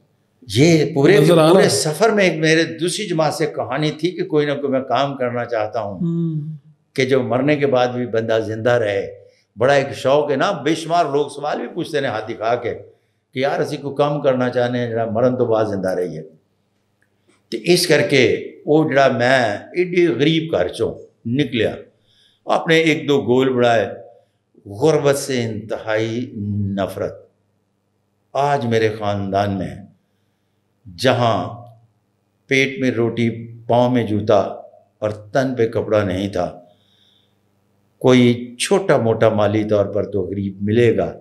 ये पूरे पूरे सफ़र में एक मेरे दूसरी जमात से कहानी थी कि कोई ना कोई मैं काम करना चाहता हूँ हम्म। कि जो मरने के बाद भी बंदा जिंदा रहे बड़ा एक शौक है ना बेशुमार लोग सवाल भी पूछते हैं हाथ दिखा के कि यार असी को काम करना चाहते हैं जरा मरन तो बाद जिंदा रहिए तो इस करके वो जरा मैं एडे गरीब घर चो निकलिया अपने एक दो गोल बनाए गुरबत से इंतहाई नफ़रत आज मेरे ख़ानदान में जहाँ पेट में रोटी पाँव में जूता और तन पे कपड़ा नहीं था कोई छोटा मोटा माली तौर पर तो गरीब मिलेगा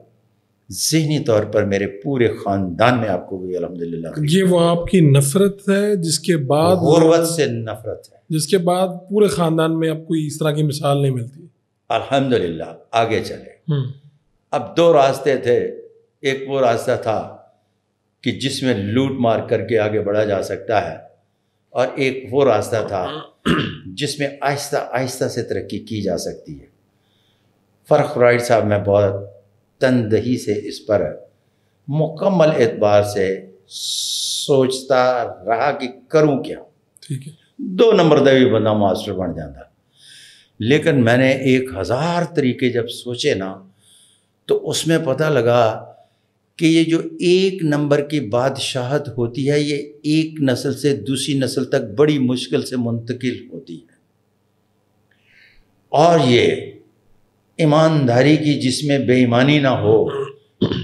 जहनी तौर पर मेरे पूरे ख़ानदान में आपको भी अलहमदिल्ला ये वो आपकी नफ़रत है जिसके बाद गुरबत से नफ़रत है जिसके बाद पूरे ख़ानदान में आपको इस तरह की मिसाल नहीं मिलती अल्हम्दुलिल्लाह आगे चले हम्म। अब दो रास्ते थे एक वो रास्ता था कि जिसमें लूट मार करके आगे बढ़ा जा सकता है और एक वो रास्ता था <clears throat> जिसमें आहिस्ता आहिस्ता से तरक्की की जा सकती है फ़र्क राइट साहब मैं बहुत तनदही से इस पर मुकम्मल एतबार से सोचता रहा कि करूं क्या ठीक है दो नंबर भी बंदा मास्टर बन जाता लेकिन मैंने एक हज़ार तरीके जब सोचे ना तो उसमें पता लगा कि ये जो एक नंबर की बादशाहत होती है ये एक नस्ल से दूसरी नस्ल तक बड़ी मुश्किल से मुंतकिल होती है और ये ईमानदारी की जिसमें बेईमानी ना हो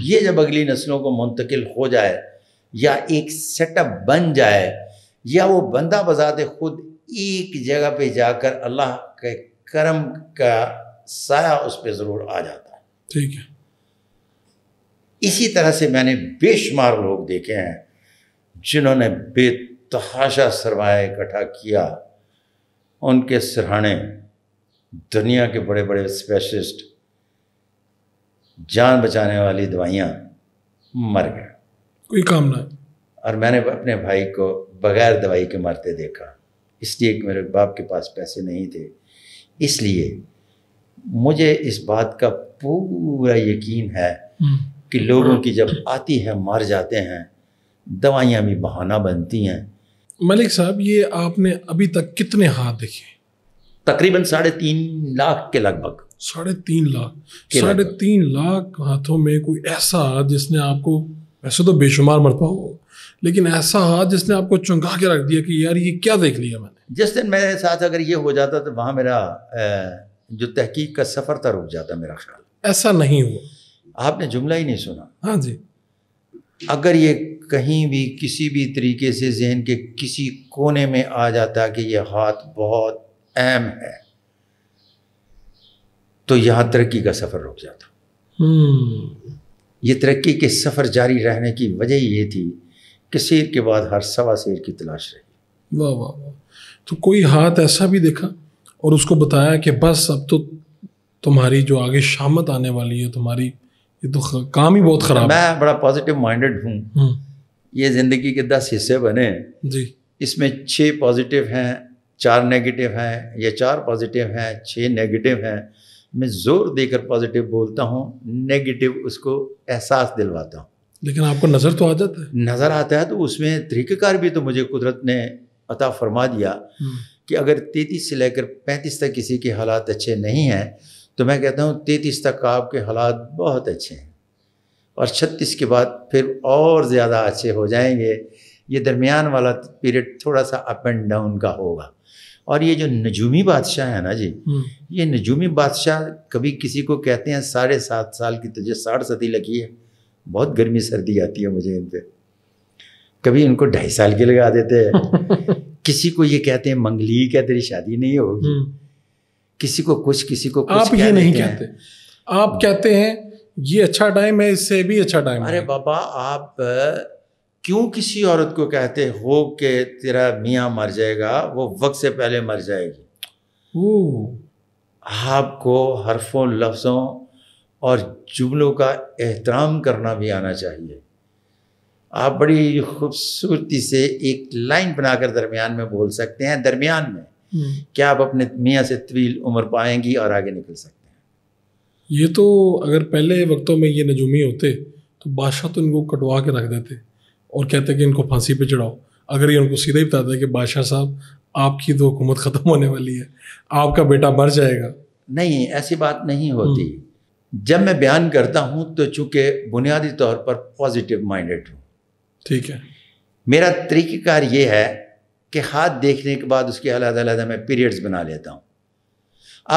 ये जब अगली नस्लों को मुंतकिल हो जाए या एक सेटअप बन जाए या वो बंदा बजाते खुद एक जगह पे जाकर अल्लाह के करम का साया उस पर ज़रूर आ जाता है ठीक है इसी तरह से मैंने बेशुमार लोग देखे हैं जिन्होंने बेतहाशा सरमाया इकट्ठा किया उनके सिरहाने दुनिया के बड़े बड़े स्पेशलिस्ट जान बचाने वाली दवाइयाँ मर गए कोई काम ना और मैंने अपने भाई को बगैर दवाई के मरते देखा इसलिए कि मेरे बाप के पास पैसे नहीं थे इसलिए मुझे इस बात का पूरा यकीन है हम्म। कि लोगों की जब आती है मर जाते हैं दवाइयाँ भी बहाना बनती हैं मलिक साहब ये आपने अभी तक कितने हाथ देखे तकरीबन साढ़े तीन लाख के लगभग साढ़े तीन लाख साढ़े तीन लाख हाथों में कोई ऐसा हाथ जिसने आपको ऐसे तो बेशुमार मरता हो लेकिन ऐसा हाथ जिसने आपको चुंगा के रख दिया कि यार ये क्या देख लिया मैंने जिस दिन मेरे साथ अगर ये हो जाता तो वहाँ मेरा जो तहकीक का सफ़र था रुक जाता मेरा ख्याल ऐसा नहीं हुआ आपने जुमला ही नहीं सुना हाँ जी अगर ये कहीं भी किसी भी तरीके से जहन के किसी कोने में आ जाता कि यह हाथ बहुत अहम है तो यहां तरक्की का सफ़र रुक जाता hmm. ये तरक्की के सफ़र जारी रहने की वजह ये थी कि शेर के बाद हर सवा शेर की तलाश रही वाह वाह वाह तो कोई हाथ ऐसा भी देखा और उसको बताया कि बस अब तो तुम्हारी जो आगे शामत आने वाली है तुम्हारी ये तो काम ही बहुत ख़राब मैं बड़ा पॉजिटिव माइंडेड हूँ हम्म। ये ज़िंदगी के दस हिस्से बने जी इसमें छह पॉजिटिव हैं चार नेगेटिव हैं या चार पॉजिटिव हैं छः नेगेटिव हैं मैं ज़ोर देकर पॉजिटिव बोलता हूँ नेगेटिव उसको एहसास दिलवाता हूँ लेकिन आपको नज़र तो आ जाता है नज़र आता है तो उसमें तरीक़ेकार भी तो मुझे कुदरत ने अता फरमा दिया हम्म। कि अगर तैतीस से लेकर पैंतीस तक किसी के हालात अच्छे नहीं हैं तो मैं कहता हूँ तैतीस तक आपके हालात बहुत अच्छे हैं और छत्तीस के बाद फिर और ज़्यादा अच्छे हो जाएंगे ये दरमियान वाला पीरियड थोड़ा सा अप एंड डाउन का होगा और ये जो नजूमी बादशाह है ना जी हम्म। ये नजूमी बादशाह कभी किसी को कहते हैं साढ़े सात साल की तुझे तो साठ सदी लगी है बहुत गर्मी सर्दी आती है मुझे इनसे कभी इनको ढाई साल की लगा देते हैं <laughs> किसी को ये कहते हैं मंगली क्या तेरी शादी नहीं होगी हम्म। किसी को कुछ किसी को कुछ आप ये नहीं कहते आप कहते हैं ये अच्छा टाइम है इससे भी अच्छा टाइम अरे बाबा आप क्यों किसी औरत को कहते हो के तेरा मियाँ मर जाएगा वो वक्त से पहले मर जाएगी आपको हरफों लफ्ज़ों और जुमलों का एहतराम करना भी आना चाहिए आप बड़ी खूबसूरती से एक लाइन बनाकर दरमियान में बोल सकते हैं दरमियान में हम्म। क्या आप अपने मियाँ से तवील उम्र पाएंगी और आगे निकल सकते हैं ये तो अगर पहले वक्तों में ये नजूमी होते तो बादशाह तो इनको कटवा के रख देते और कहते हैं कि इनको फांसी पे चढ़ाओ अगर ये उनको सीधा ही बताते हैं कि बादशाह साहब आपकी तो हुकूमत ख़त्म होने वाली है आपका बेटा मर जाएगा नहीं ऐसी बात नहीं होती हम्म। जब मैं बयान करता हूँ तो चूंकि बुनियादी तौर पर पॉजिटिव माइंडेड हूँ ठीक है मेरा तरीक़ाकार ये है कि हाथ देखने के बाद उसके अलग-अलग मैं पीरियड्स बना लेता हूँ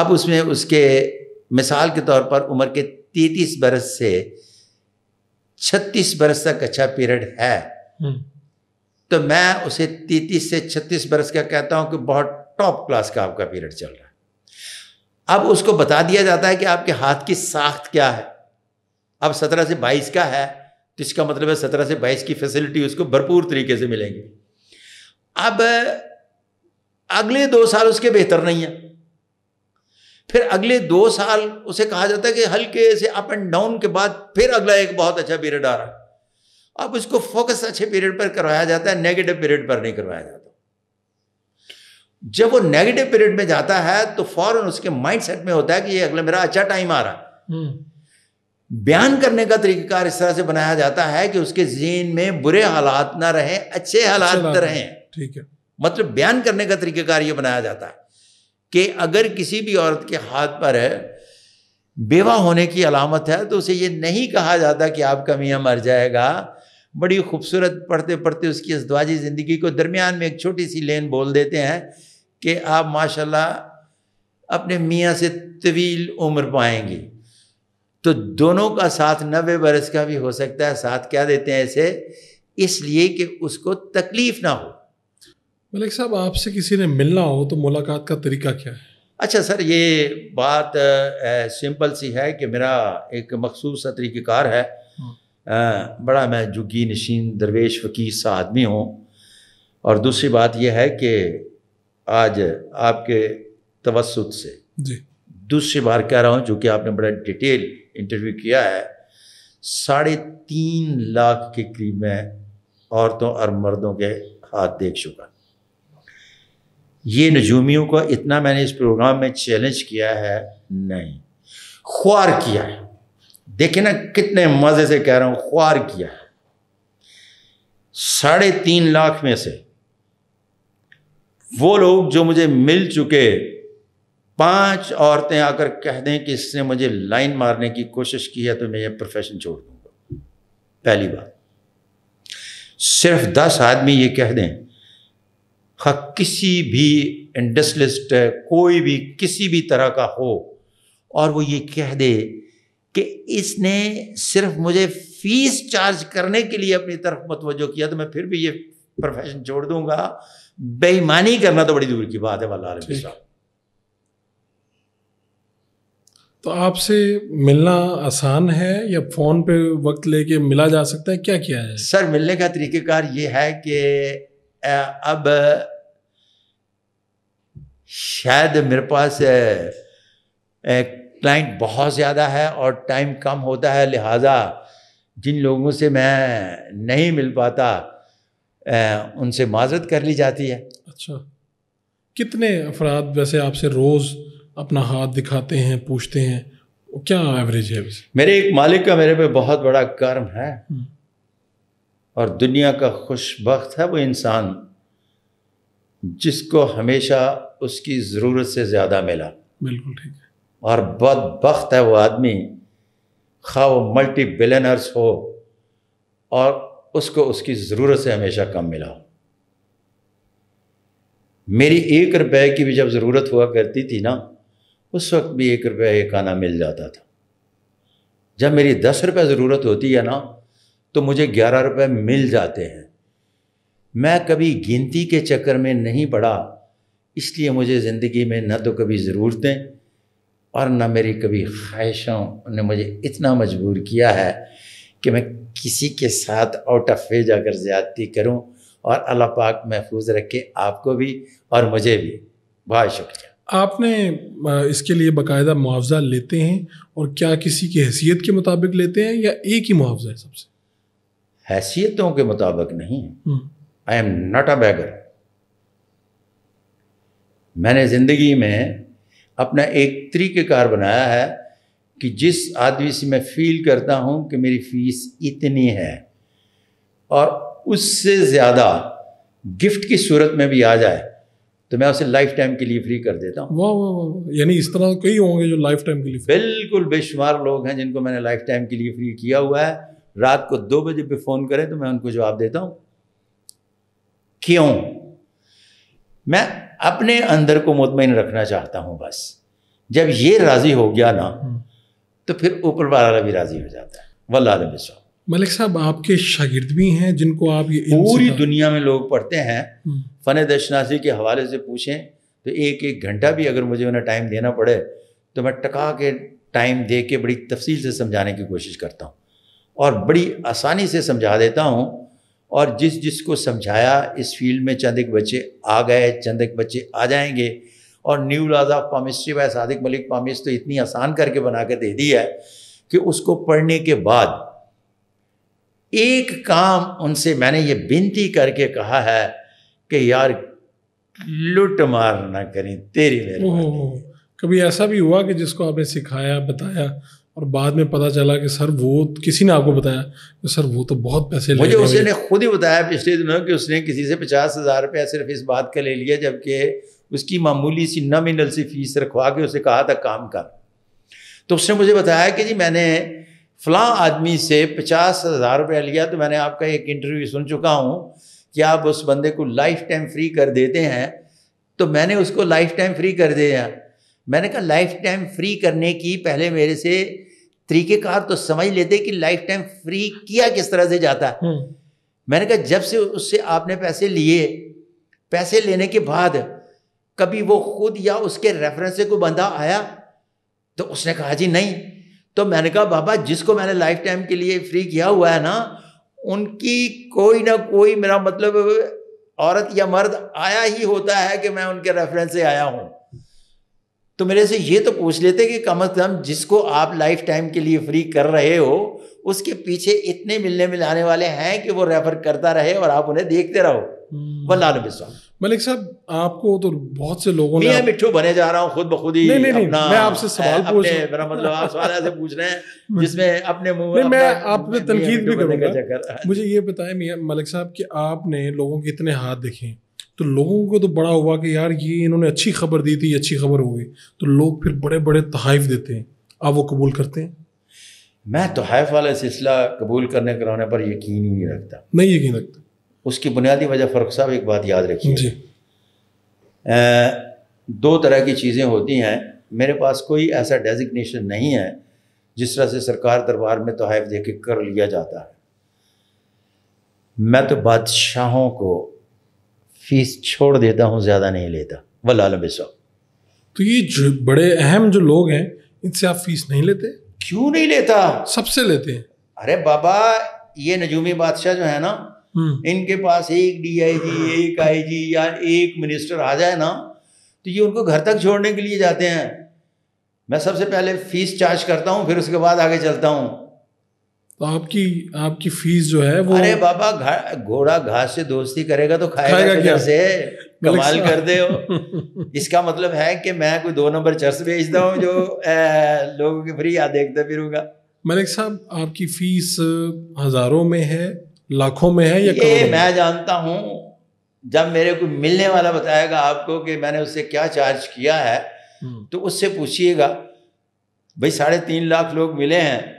अब उसमें उसके मिसाल के तौर पर उम्र के तैतीस बरस से छत्तीस बरस तक अच्छा पीरियड है हम्म। तो मैं उसे तीतीस से छत्तीस बरस का कहता हूं कि बहुत टॉप क्लास का आपका पीरियड चल रहा है अब उसको बता दिया जाता है कि आपके हाथ की साख्त क्या है अब सत्रह से बाईस का है तो इसका मतलब है सत्रह से बाईस की फैसिलिटी उसको भरपूर तरीके से मिलेंगी अब अगले दो साल उसके बेहतर नहीं है फिर अगले दो साल उसे कहा जाता है कि हल्के से अप एंड डाउन के बाद फिर अगला एक बहुत अच्छा पीरियड आ रहा है अब इसको फोकस अच्छे पीरियड पर करवाया जाता है नेगेटिव पीरियड पर नहीं करवाया जाता जब वो नेगेटिव पीरियड में जाता है तो फौरन उसके माइंड सेट में होता है कि ये अगला मेरा अच्छा टाइम आ रहा है हम्म। बयान करने का तरीकाकार इस तरह से बनाया जाता है कि उसके जीन में बुरे हालात ना रहे अच्छे हालात रहे ठीक है मतलब बयान करने का तरीकाकार ये बनाया जाता है कि अगर किसी भी औरत के हाथ पर है बेवा होने की अलामत है तो उसे ये नहीं कहा जाता कि आपका मियाँ मर जाएगा बड़ी खूबसूरत पढ़ते पढ़ते उसकी असदवाजी ज़िंदगी को दरमियान में एक छोटी सी लेन बोल देते हैं कि आप माशाल्लाह अपने मियाँ से तवील उम्र पाएंगी तो दोनों का साथ नबे बरस का भी हो सकता है साथ क्या देते हैं इसे इसलिए कि उसको तकलीफ़ ना हो मलिक साहब आपसे किसी ने मिलना हो तो मुलाकात का तरीका क्या है अच्छा सर ये बात आ, सिंपल सी है कि मेरा एक मखसूस तरीक़ार है आ, हाँ। बड़ा मैं जुगी नशीन दरवेश फ़कीर सा आदमी हूँ और दूसरी बात यह है कि आज आपके तवसत से जी दूसरी बार कह रहा हूँ चूँकि आपने बड़ा डिटेल इंटरव्यू किया है साढ़े तीन लाख के करीब मैं औरतों और मर्दों के हाथ देख चुका ये नजूमियों का इतना मैंने इस प्रोग्राम में चैलेंज किया है नहीं ख्वार किया है देखिए ना कितने मज़े से कह रहा हूं ख्वार किया है साढ़े तीन लाख में से वो लोग जो मुझे मिल चुके पांच औरतें आकर कह दें कि इसने मुझे लाइन मारने की कोशिश की है तो मैं ये प्रोफेशन छोड़ दूंगा पहली बात सिर्फ दस आदमी ये कह दें हक हाँ, किसी भी इंडस्ट्रिस्ट कोई भी किसी भी तरह का हो और वो ये कह दे कि इसने सिर्फ मुझे फीस चार्ज करने के लिए अपनी तरफ मतवजो किया तो मैं फिर भी ये प्रोफेशन छोड़ दूंगा बेईमानी करना तो बड़ी दूर की बात है वल्ला साहब तो आपसे मिलना आसान है या फ़ोन पे वक्त लेके मिला जा सकता है क्या किया है सर मिलने का तरीक़ेकार ये है कि अब शायद मेरे पास क्लाइंट बहुत ज़्यादा है और टाइम कम होता है लिहाजा जिन लोगों से मैं नहीं मिल पाता उनसे माजरत कर ली जाती है अच्छा कितने अफराद वैसे आपसे रोज़ अपना हाथ दिखाते हैं पूछते हैं क्या एवरेज है वैसे मेरे एक मालिक का मेरे पे बहुत बड़ा कर्म है हम्म। और दुनिया का खुशबख्त है वो इंसान जिसको हमेशा उसकी ज़रूरत से ज़्यादा मिला बिल्कुल ठीक है और बदबخت है वो आदमी खा वो मल्टी बिलेनर्स हो और उसको उसकी ज़रूरत से हमेशा कम मिला हो मेरी एक रुपए की भी जब ज़रूरत हुआ करती थी ना उस वक्त भी एक रुपया एक आना मिल जाता था जब मेरी दस रुपये ज़रूरत होती है ना तो मुझे ग्यारह रुपये मिल जाते हैं मैं कभी गिनती के चक्कर में नहीं पड़ा इसलिए मुझे ज़िंदगी में न तो कभी ज़रूरतें और न मेरी कभी ख्वाहिशों ने मुझे इतना मजबूर किया है कि मैं किसी के साथ आउट ऑफ फेज आकर ज़्यादती करूं और अल्लाह पाक महफूज रखे आपको भी और मुझे भी बहुत शुक्रिया आपने इसके लिए बाकायदा मुआवजा लेते हैं और क्या किसी की हैसियत के मुताबिक लेते हैं या एक ही मुआवजा है सबसे हैसियतों के मुताबिक नहीं है I am not a beggar मैंने ज़िंदगी में अपना एक तरीक़ेकार बनाया है कि जिस आदमी से मैं फील करता हूं कि मेरी फीस इतनी है और उससे ज़्यादा गिफ्ट की सूरत में भी आ जाए तो मैं उसे लाइफ टाइम के लिए फ्री कर देता हूँ वाह वाह वाह यानी इस तरह कई होंगे जो लाइफ टाइम के लिए बिल्कुल बेशुमार लोग हैं जिनको मैंने लाइफ टाइम के लिए फ्री किया हुआ है रात को दो बजे पे फ़ोन करें तो मैं उनको जवाब देता हूं क्यों मैं अपने अंदर को मुतमिन रखना चाहता हूं बस जब ये राज़ी हो गया ना हम्म। तो फिर ऊपर वाला भी राज़ी हो जाता है वल्ला मलिक साहब आपके शागिर्द भी हैं जिनको आप ये पूरी दुनिया में लोग पढ़ते हैं हम्म। फ़न दशनासी के हवाले से पूछें तो एक एक घंटा भी अगर मुझे उन्हें टाइम देना पड़े तो मैं टका के टाइम दे के बड़ी तफसील से समझाने की कोशिश करता हूँ और बड़ी आसानी से समझा देता हूँ और जिस जिसको समझाया इस फील्ड में चंद एक बच्चे आ गए चंद एक बच्चे आ जाएंगे और new laws of palmistry by Sadiq Malik पामिस तो इतनी आसान करके बना के दे दी है कि उसको पढ़ने के बाद एक काम उनसे मैंने ये विनती करके कहा है कि यार लुट मार ना करें तेरी मेरे कभी ऐसा भी हुआ कि जिसको आपने सिखाया बताया और बाद में पता चला कि सर वो किसी ने आपको बताया कि सर वो तो बहुत पैसे मुझे उसने खुद ही बताया पिछले दिनों कि उसने किसी से पचास हज़ार रुपया सिर्फ इस बात का ले लिया जबकि उसकी मामूली सी नॉमिनल सी फीस रखवा के उसे कहा था काम कर तो उसने मुझे बताया कि जी मैंने फला आदमी से पचास हज़ार रुपया लिया तो मैंने आपका एक इंटरव्यू सुन चुका हूँ कि आप उस बंदे को लाइफ टाइम फ्री कर देते हैं तो मैंने उसको लाइफ टाइम फ्री कर दिया मैंने कहा लाइफ टाइम फ्री करने की पहले मेरे से तरीकेकार तो समझ लेते कि लाइफ टाइम फ्री किया किस तरह से जाता हम्म। मैंने कहा जब से उससे आपने पैसे लिए पैसे लेने के बाद कभी वो खुद या उसके रेफरेंस से कोई बंदा आया तो उसने कहा जी नहीं तो मैंने कहा बाबा जिसको मैंने लाइफ टाइम के लिए फ्री किया हुआ है ना उनकी कोई ना कोई मेरा मतलब औरत या मर्द आया ही होता है कि मैं उनके रेफरेंस से आया हूँ तो मेरे से ये तो पूछ लेते कि कम अज कम जिसको आप लाइफ टाइम के लिए फ्री कर रहे हो उसके पीछे इतने मिलने मिलाने वाले हैं कि वो रेफर करता रहे और आप उन्हें देखते रहो हम्म। वल्लाह विश्वास मलिक साहब आपको तो बहुत से लोगों ने मिठू बने जा रहा हूँ खुद बखुद ही नहीं, नहीं, नहीं, मैं आपसे सवाल पूछ रहा मेरा मतलब आप सवाल ऐसे पूछ रहे हैं <laughs> जिसमें अपने मुंह मैं आप तनकीद भी करूंगा मुझे ये बताएं मियाँ मलिक साहब कि आपने लोगों के इतने हाथ देखे हैं तो लोगों को तो बड़ा हुआ कि यार ये इन्होंने अच्छी खबर दी थी अच्छी खबर हो गई तो लोग फिर बड़े बड़े तहफ़ देते हैं आप वो कबूल करते हैं मैं तहाइफ वाला सिलसिला कबूल करने कराने पर यकीन ही नहीं रखता नहीं यकीन रखता उसकी बुनियादी वजह फ़र्क साहब एक बात याद रखी जी दो तरह की चीज़ें होती हैं मेरे पास कोई ऐसा डेजिग्नेशन नहीं है जिस तरह से सरकार दरबार में तहफ़ दे के कर लिया जाता है मैं तो बादशाहों को फीस छोड़ देता हूँ ज़्यादा नहीं लेता वल्ला साहब तो ये जो बड़े अहम जो लोग हैं इनसे आप फीस नहीं लेते क्यों नहीं लेता सबसे लेते हैं अरे बाबा ये नजूमी बादशाह जो है ना हम्म। इनके पास एक डीआईजी एक आईजी या एक मिनिस्टर आ जाए ना तो ये उनको घर तक छोड़ने के लिए जाते हैं मैं सबसे पहले फीस चार्ज करता हूँ फिर उसके बाद आगे चलता हूँ तो आपकी आपकी फीस जो है वो अरे बाबा घोड़ा घास से दोस्ती करेगा तो खाएगा, खाएगा तो क्या से <laughs> कमाल कर दे हो <laughs> इसका मतलब है कि मैं कोई दो नंबर चर्च भेजता हूँ जो लोगों की फ्री याद देखता फिरूंगा मलिक साहब आपकी फीस हजारों में है लाखों में है या ये मैं जानता हूँ जब मेरे को मिलने वाला बताएगा आपको कि मैंने उससे क्या चार्ज किया है हम्म। तो उससे पूछिएगा भाई साढ़े तीन लाख लोग मिले हैं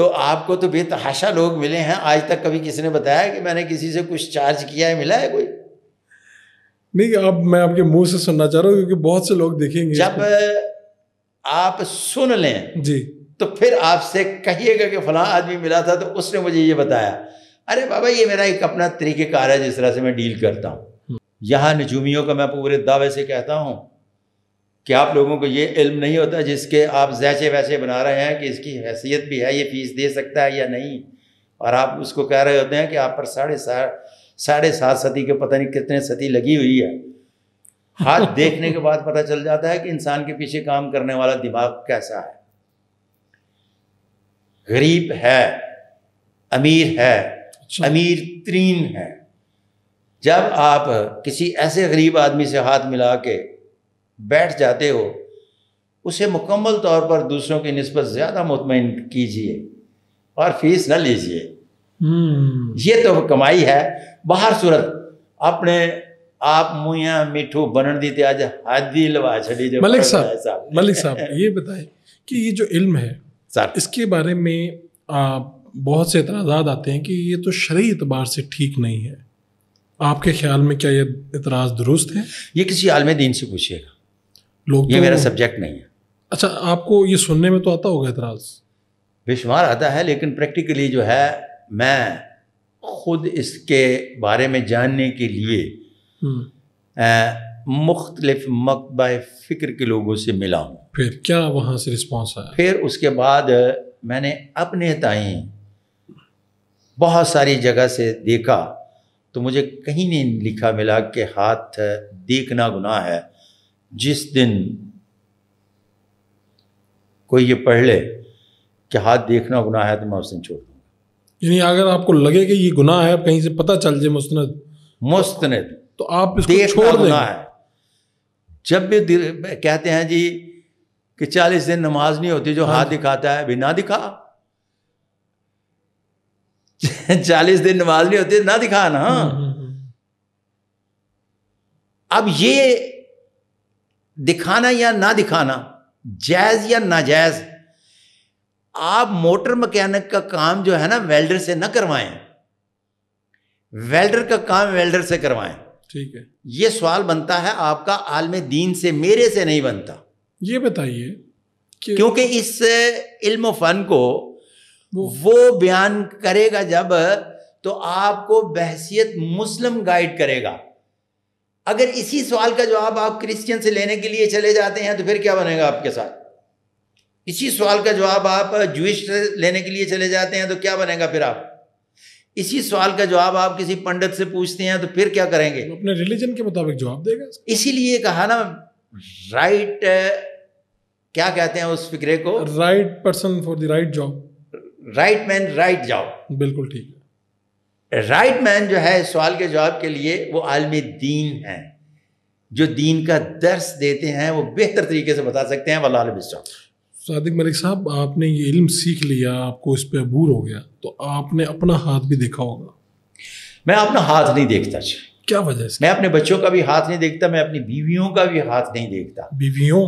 तो आपको तो बेतहाशा लोग मिले हैं आज तक कभी किसी ने बताया कि मैंने किसी से कुछ चार्ज किया है मिला है कोई नहीं अब मैं आपके मुंह से सुनना चाह रहा हूँ क्योंकि बहुत से लोग देखेंगे जब आप सुन लें जी तो फिर आपसे कहिएगा कि फला आदमी मिला था तो उसने मुझे ये बताया अरे बाबा ये मेरा एक अपना तरीक़ेकार है जिस तरह से मैं डील करता हूँ हम्म। यहाँ नजूमियों का मैं पूरे दावे से कहता हूँ कि आप लोगों को ये इल्म नहीं होता जिसके आप जैसे वैसे बना रहे हैं कि इसकी हैसियत भी है ये फीस दे सकता है या नहीं और आप उसको कह रहे होते हैं कि आप पर साढ़े सात साढ़े सात सती के पता नहीं कितने सती लगी हुई है हाथ <laughs> देखने के बाद पता चल जाता है कि इंसान के पीछे काम करने वाला दिमाग कैसा है गरीब है अमीर है अच्छा। अमीर तरीन है जब आप किसी ऐसे गरीब आदमी से हाथ मिला के बैठ जाते हो उसे मुकम्मल तौर पर दूसरों की नस्बत ज़्यादा मुतमिन कीजिए और फीस ना लीजिए हम्म। ये तो कमाई है बाहर सूरत अपने आप मुया मिठू बनन दी ते आज हादी लवा छी मलिक साहब मलिक साहब ये बताए कि ये जो इल्म है सर इसके बारे में आ, बहुत से इतराज़ात आते हैं कि ये तो शरी एतबार से ठीक नहीं है आपके ख्याल में क्या ये इतराज़ दुरुस्त है ये किसी आलम दीन से पूछिएगा लोग ये तो मेरा सब्जेक्ट नहीं है अच्छा आपको ये सुनने में तो आता होगा इतराज बेशुमार आता है लेकिन प्रैक्टिकली जो है मैं खुद इसके बारे में जानने के लिए हम्म। मुख्तलिफ मकब फ़िक्र के लोगों से मिला हूँ फिर क्या वहाँ से रिस्पॉन्स आया फिर उसके बाद मैंने अपने ताई बहुत सारी जगह से देखा तो मुझे कहीं नहीं लिखा मिला कि हाथ देखना गुनाह है जिस दिन कोई ये पढ़ ले कि हाथ देखना गुनाह है तो मैं उस दिन छोड़ दूंगा यानी अगर आपको लगे कि ये गुनाह है कहीं से पता चल जाए मुस्तनद मुस्तनद तो आप इसको छोड़ गुनाह है जब भी कहते हैं जी कि चालीस दिन नमाज नहीं होती जो हाँ हाथ दिखाता है अभी ना दिखा <laughs> चालीस दिन नमाज नहीं होती ना दिखा ना हम्म, हम्म, हम्म। अब ये दिखाना या ना दिखाना जायज़ या नाजायज़ आप मोटर मकैनिक का काम जो है ना वेल्डर से ना करवाएं वेल्डर का काम वेल्डर से करवाएं ठीक है ये सवाल बनता है आपका आलम दीन से मेरे से नहीं बनता ये बताइए क्योंकि इस इल्म फन को वो, वो बयान करेगा जब तो आपको बहसीत मुस्लिम गाइड करेगा अगर इसी सवाल का जवाब आप क्रिश्चियन से लेने के लिए चले जाते हैं तो फिर क्या बनेगा आपके साथ इसी सवाल का जवाब आप जूश से लेने के लिए चले जाते हैं तो क्या बनेगा फिर आप इसी सवाल का जवाब आप किसी पंडित से पूछते हैं तो फिर क्या करेंगे अपने रिलीजन के मुताबिक जवाब देगा इसीलिए कहा ना राइट क्या कहते हैं उस फिक्रे को right person for the right job right man right job बिल्कुल ठीक है राइट मैन जो है इस सवाल के जवाब के लिए वो आलम दीन है जो दीन का दर्स देते हैं वो बेहतर तरीके से बता सकते हैं वाल सादिक मलिक साहब आपने ये इल्म सीख लिया आपको इस पर अबूर हो गया तो आपने अपना हाथ भी देखा होगा मैं अपना हाथ नहीं देखता क्या वजह से मैं अपने बच्चों का भी हाथ नहीं देखता मैं अपनी बीवियों का भी हाथ नहीं देखता बीवियों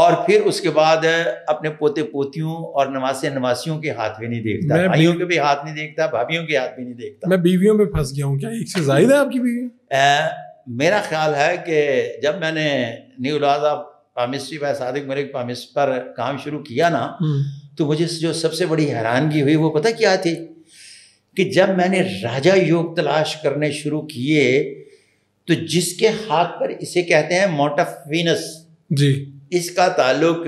और फिर उसके बाद अपने पोते पोतियों और नवासे नवासियों के हाथ भी नहीं देखता भाइयों के भी हाथ नहीं देखता भाभीियों के हाथ भी नहीं देखता मैं बीवियों में फंस गया हूँ क्या एक से जाहिर है आपकी बीवी मेरा ख्याल है कि जब मैंने न्यू लाजा पामिस्ट्री भाई सादिक मलिक पामिस्ट पर काम शुरू किया ना हम्म। तो मुझे जो सबसे बड़ी हैरानगी हुई वो पता क्या थी कि जब मैंने राजा योग तलाश करने शुरू किए तो जिसके हाथ पर इसे कहते हैं मोटाफिनस जी इसका ताल्लुक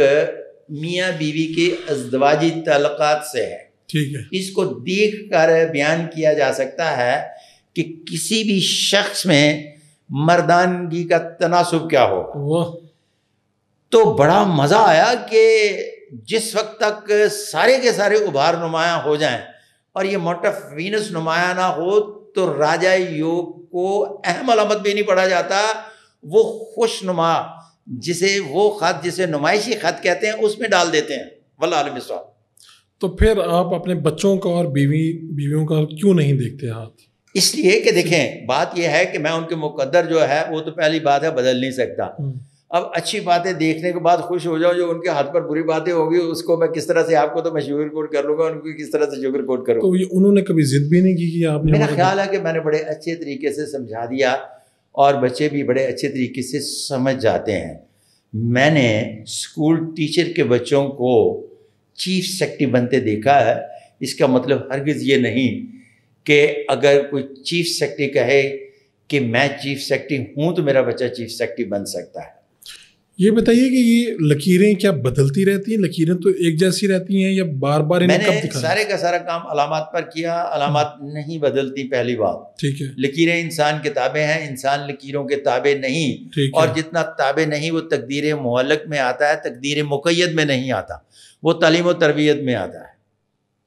मियाँ बीवी के अजवाजी तलक़ात से है ठीक है इसको देख कर बयान किया जा सकता है कि किसी भी शख्स में मर्दानगी का तनासब क्या हो तो बड़ा मज़ा आया कि जिस वक्त तक सारे के सारे उभार नुमाया हो जाएं और ये मोटफ नुमाया ना हो तो राजा योग को अहम अलामत भी नहीं पढ़ा जाता वो खुशनुमा जिसे वो खत जिसे नुमाइशी खत कहते हैं उसमें डाल देते हैं वल्लम साहब तो फिर आप अपने बच्चों का और बीवी बीवियों का क्यों नहीं देखते हाथ इसलिए कि देखें बात यह है कि मैं उनके मुकद्दर जो है वो तो पहली बात है बदल नहीं सकता हम्म। अब अच्छी बातें देखने के बाद खुश हो जाओ जो उनके हाथ पर बुरी बातें होगी उसको मैं किस तरह से आपको तो मैं शुगर कोट कर लूँगा उनको किस तरह से शुगर कोट करूँगा तो ये उन्होंने कभी जिद भी नहीं की कि आपने मेरा ख्याल है कि मैंने बड़े अच्छे तरीके से समझा दिया और बच्चे भी बड़े अच्छे तरीके से समझ जाते हैं मैंने स्कूल टीचर के बच्चों को चीफ सेक्रेटरी बनते देखा है इसका मतलब हरगिज़ ये नहीं कि अगर कोई चीफ सेक्रेटरी कहे कि मैं चीफ सेक्रेटरी हूँ तो मेरा बच्चा चीफ सेक्रेटरी बन सकता है ये बताइए कि ये लकीरें क्या बदलती रहती हैं लकीरें तो एक जैसी रहती हैं या बार बार इन्हें मैंने कब सारे का सारा काम अलामत पर किया अलामत हाँ। नहीं बदलती पहली बार ठीक है लकीरें इंसान के ताबे हैं इंसान लकीरों के ताबे नहीं और जितना ताबे नहीं वो तकदीर मुहलक में आता है तकदीर मुकैद में नहीं आता वो तलीम व तरबियत में आता है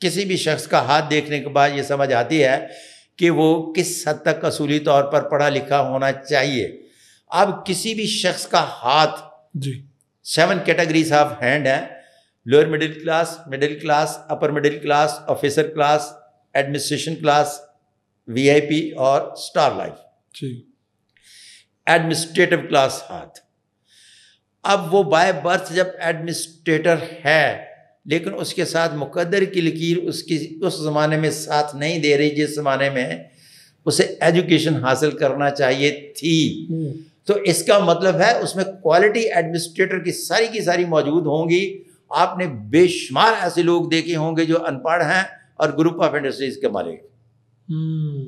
किसी भी शख्स का हाथ देखने के बाद ये समझ आती है कि वो किस हद तक असूली तौर पर पढ़ा लिखा होना चाहिए अब किसी भी शख्स का हाथ जी सेवन कैटेगरीज ऑफ हैंड हैं lower middle class middle class upper middle class officer class administration class VIP और स्टार लाइफ जी एडमिनिस्ट्रेटिव क्लास हाथ अब वो बाय बर्थ जब एडमिनिस्ट्रेटर है लेकिन उसके साथ मुकद्दर की लकीर उसकी उस ज़माने में साथ नहीं दे रही जिस ज़माने में उसे एजुकेशन हासिल करना चाहिए थी हम्म। तो इसका मतलब है उसमें क्वालिटी एडमिनिस्ट्रेटर की सारी की सारी मौजूद होंगी आपने बेशुमार ऐसे लोग देखे होंगे जो अनपढ़ हैं और ग्रुप ऑफ इंडस्ट्रीज के मालिक हम्म,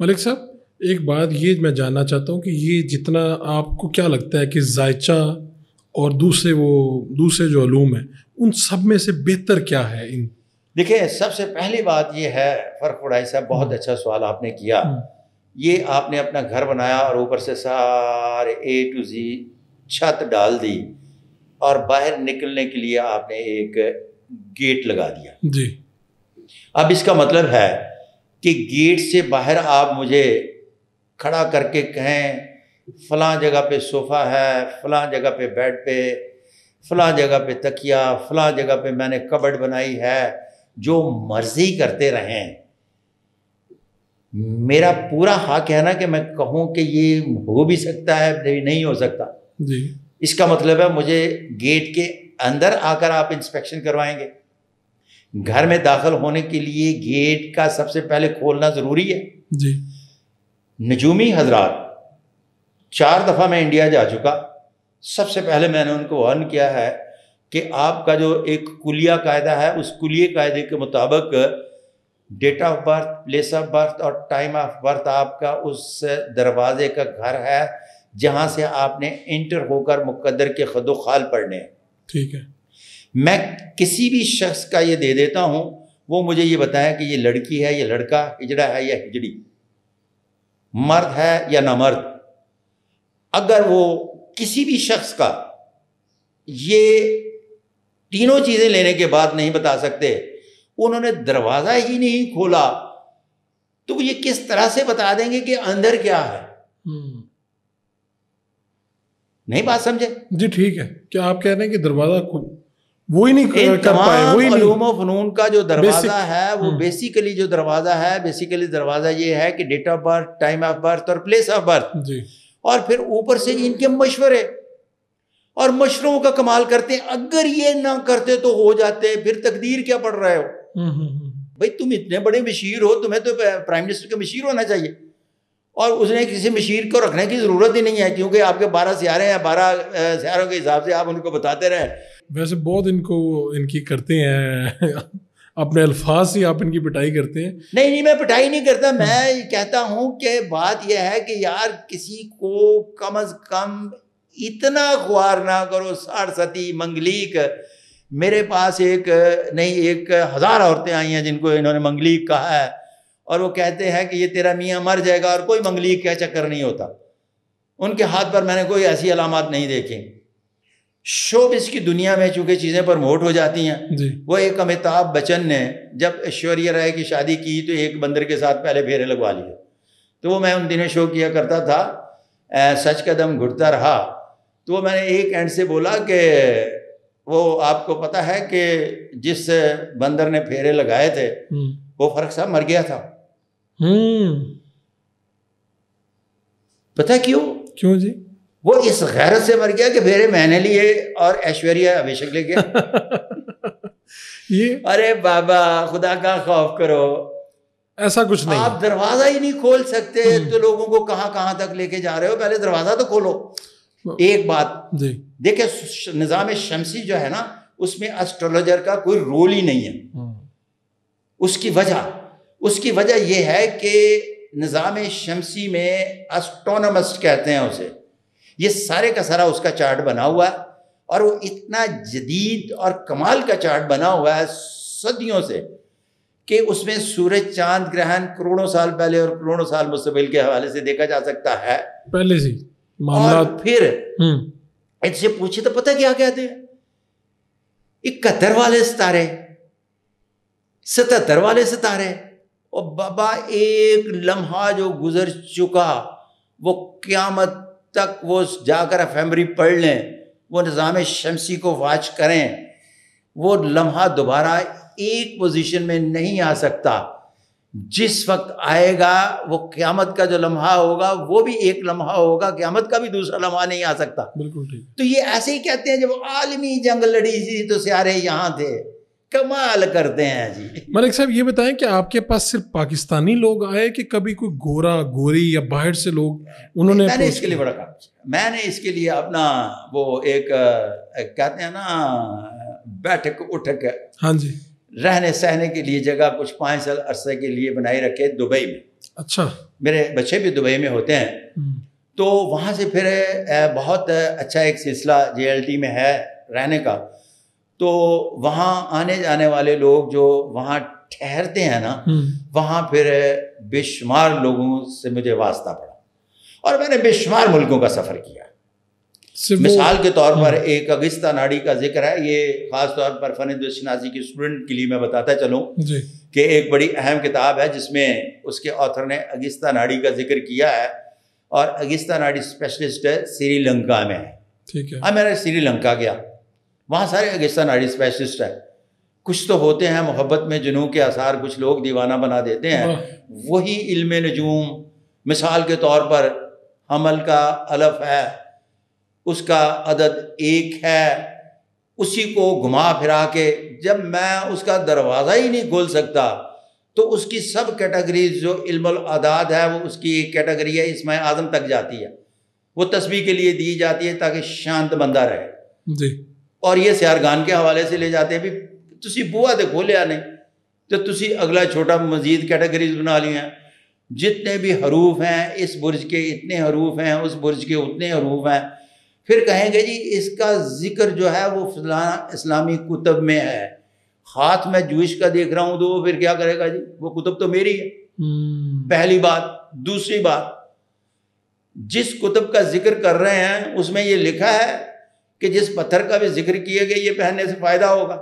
मलिक साहब एक बात ये मैं जानना चाहता हूँ कि ये जितना आपको क्या लगता है कि जायचा और दूसरे वो दूसरे जो आलूम हैं उन सब में से बेहतर क्या है इन देखिए सबसे पहली बात यह है फरखुड़ाई साहब बहुत हम्म। अच्छा सवाल आपने किया हम्म। ये आपने अपना घर बनाया और ऊपर से सारे ए टू जी छत डाल दी और बाहर निकलने के लिए आपने एक गेट लगा दिया जी अब इसका मतलब है कि गेट से बाहर आप मुझे खड़ा करके कहें फलां जगह पे सोफ़ा है फलां जगह पे बेड पे फलां जगह पे तकिया फलां जगह पे मैंने कबड़ बनाई है जो मर्ज़ी करते रहें मेरा पूरा हक है ना कि मैं कहूँ कि ये हो भी सकता है नहीं हो सकता जी इसका मतलब है मुझे गेट के अंदर आकर आप इंस्पेक्शन करवाएंगे घर में दाखिल होने के लिए गेट का सबसे पहले खोलना ज़रूरी है जी नजूमी हजरात चार दफ़ा मैं इंडिया जा चुका सबसे पहले मैंने उनको वर्न किया है कि आपका जो एक कुलिया कायदा है उस कुलिया कायदे के मुताबिक date of birth place of birth और टाइम ऑफ बर्थ आपका उस दरवाजे का घर है जहां से आपने इंटर होकर मुकदर के खदो खाल पढ़ने ठीक है मैं किसी भी शख्स का ये दे देता हूँ वो मुझे ये बताया कि ये लड़की है या लड़का हिजड़ा है या हिजड़ी मर्द है या ना मर्द अगर वो किसी भी शख्स का ये तीनों चीज़ें लेने के बाद नहीं बता सकते उन्होंने दरवाज़ा ही नहीं खोला तो ये किस तरह से बता देंगे कि अंदर क्या है हम्म। नहीं बात समझे जी ठीक है क्या आप कह रहे हैं कि दरवाज़ा वो ही नहीं कर, पाए वो ही नहीं फनून का जो दरवाज़ा है वो बेसिकली हम्म। जो दरवाज़ा है बेसिकली दरवाज़ा ये है कि date of birth time of birth और प्लेस ऑफ बर्थ जी और फिर ऊपर से इनके मशवरे और मशरों का कमाल करते हैं अगर ये ना करते तो हो जाते फिर तकदीर क्या पड़ रहे हो हम्म, हम्म, हम्म। भाई तुम इतने बड़े मशीर हो तुम्हें तो प्राइम मिनिस्टर के मशीर होना चाहिए और उसने किसी मशीर को रखने की ज़रूरत ही नहीं है क्योंकि आपके बारह सियारे हैं बारह सियारों के हिसाब से आप उनको बताते रहे वैसे बहुत इनको इनकी करते हैं अपने अल्फाज से आप इनकी पिटाई करते हैं नहीं नहीं मैं पिटाई नहीं करता मैं कहता हूँ कि बात यह है कि यार किसी को कम अज़ कम इतना ख्वार ना करो सारसती मंगलिक मेरे पास एक नहीं एक हज़ार औरतें आई हैं जिनको इन्होंने मंगलीक कहा है और वो कहते हैं कि ये तेरा मियाँ मर जाएगा और कोई मंगलीक का चक्कर नहीं होता उनके हाथ पर मैंने कोई ऐसी अलामत नहीं देखी शोब इसकी दुनिया में चूंकि चीज़ें प्रमोट हो जाती हैं वो एक अमिताभ बच्चन ने जब ऐश्वर्या राय की शादी की तो एक बंदर के साथ पहले फेरे लगवा लिए तो वो मैं उन दिनों शो किया करता था सच कदम घुटता रहा तो वो मैंने एक एंड से बोला कि वो आपको पता है कि जिस बंदर ने फेरे लगाए थे हम्म। वो फर्क साहब मर गया था हम्म। पता क्यों क्यों जी वो इस गैरत से मर गया कि फेरे मैंने लिए और ऐश्वर्या अभिषेक ले गया <laughs> ये अरे बाबा खुदा का खौफ करो ऐसा कुछ नहीं आप दरवाजा ही नहीं खोल सकते हम्म। तो लोगों को कहां कहां तक लेके जा रहे हो पहले दरवाजा तो खोलो एक बात जी देखिए निज़ाम शमसी जो है ना उसमें एस्ट्रोलॉजर का कोई रोल ही नहीं है हम्म। उसकी वजह उसकी वजह यह है कि निज़ाम शमसी में एस्ट्रोनमस्ट कहते हैं उसे ये सारे का सारा उसका चार्ट बना हुआ है और वो इतना जदीद और कमाल का चार्ट बना हुआ है सदियों से कि उसमें सूरज चांद ग्रहण करोड़ों साल पहले और करोड़ों साल मुस्तबिल के हवाले से देखा जा सकता है पहले से और फिर हम्म। इनसे पूछे तो पता क्या कहते हैं इकहत्तर वाले सितारे सतहत्तर वाले सितारे और बाबा एक लम्हा जो गुजर चुका वो क्यामत तक वो जाकर फैमरी पढ़ लें वो निज़ाम शमसी को वाच करें वो लम्हा दोबारा एक पोजीशन में नहीं आ सकता जिस वक्त आएगा वो क्यामत का जो लम्हा होगा वो भी एक लम्हा होगा क्यामत का भी दूसरा लम्हा नहीं आ सकता बिल्कुल ठीक तो ये ऐसे ही कहते हैं जब आलमी जंग लड़ी थी तो सारे यहाँ थे कमाल करते हैं जी मलिक साहब ये बताएं कि आपके पास सिर्फ पाकिस्तानी लोग आए कि कभी कोई गोरा गोरी या बाहर से लोग उन्होंने मैंने इसके लिए बड़ा काम किया मैंने इसके लिए अपना वो एक कहते हैं ना बैठक उठक हाँ जी रहने सहने के लिए जगह कुछ पाँच साल अरसे के लिए बनाई रखे दुबई में अच्छा मेरे बच्चे भी दुबई में होते हैं हम्म। तो वहाँ से फिर बहुत अच्छा एक सिलसिला जे में है रहने का तो वहाँ आने जाने वाले लोग जो वहाँ ठहरते हैं ना हम्म। वहाँ फिर बेशुमार लोगों से मुझे वास्ता पड़ा और मैंने बेशुमार मुल्कों का सफ़र किया मिसाल के तौर पर एक अगिस्ता नाड़ी का जिक्र है ये खास तौर पर फन दशनाजी के स्टूडेंट के लिए मैं बताता चलूँ कि एक बड़ी अहम किताब है जिसमें उसके ऑथर ने अगिस्ता नाड़ी का जिक्र किया है और अगिस्ता नाड़ी स्पेशलिस्ट है श्रीलंका में है ठीक है हाँ मैंने श्रीलंका गया वहाँ सारे अगिस्ता नाड़ी स्पेशलिस्ट है कुछ तो होते हैं मोहब्बत में जुनू के आसार कुछ लोग दीवाना बना देते हैं वही इल्म नजूम मिसाल के तौर पर हमल का अलफ है उसका अदद एक है उसी को घुमा फिरा के जब मैं उसका दरवाज़ा ही नहीं खोल सकता तो उसकी सब कैटेगरीज जो इल्मादाद है वो उसकी एक कैटेगरी है इसमें आज़म तक जाती है वो तस्वीर के लिए दी जाती है ताकि शांत बंदा रहे जी और ये सियारगान के हवाले से ले जाते हैं भी तुसी बुआ तो खोलिया नहीं तो तुसी अगला छोटा मजीद कैटेगरीज ਬਣਾ ਲਈਆਂ जितने भी हरूफ हैं इस बुर्ज के इतने हरूफ हैं उस बुर्ज के उतने हरूफ हैं फिर कहेंगे जी इसका जिक्र जो है वो फलाना इस्लामी कुतब में है हाथ में जूश का देख रहा हूं तो वो फिर क्या करेगा जी वो कुतब तो मेरी है हम्म। पहली बात दूसरी बात जिस कुतब का जिक्र कर रहे हैं उसमें ये लिखा है कि जिस पत्थर का भी जिक्र किए गए ये पहनने से फ़ायदा होगा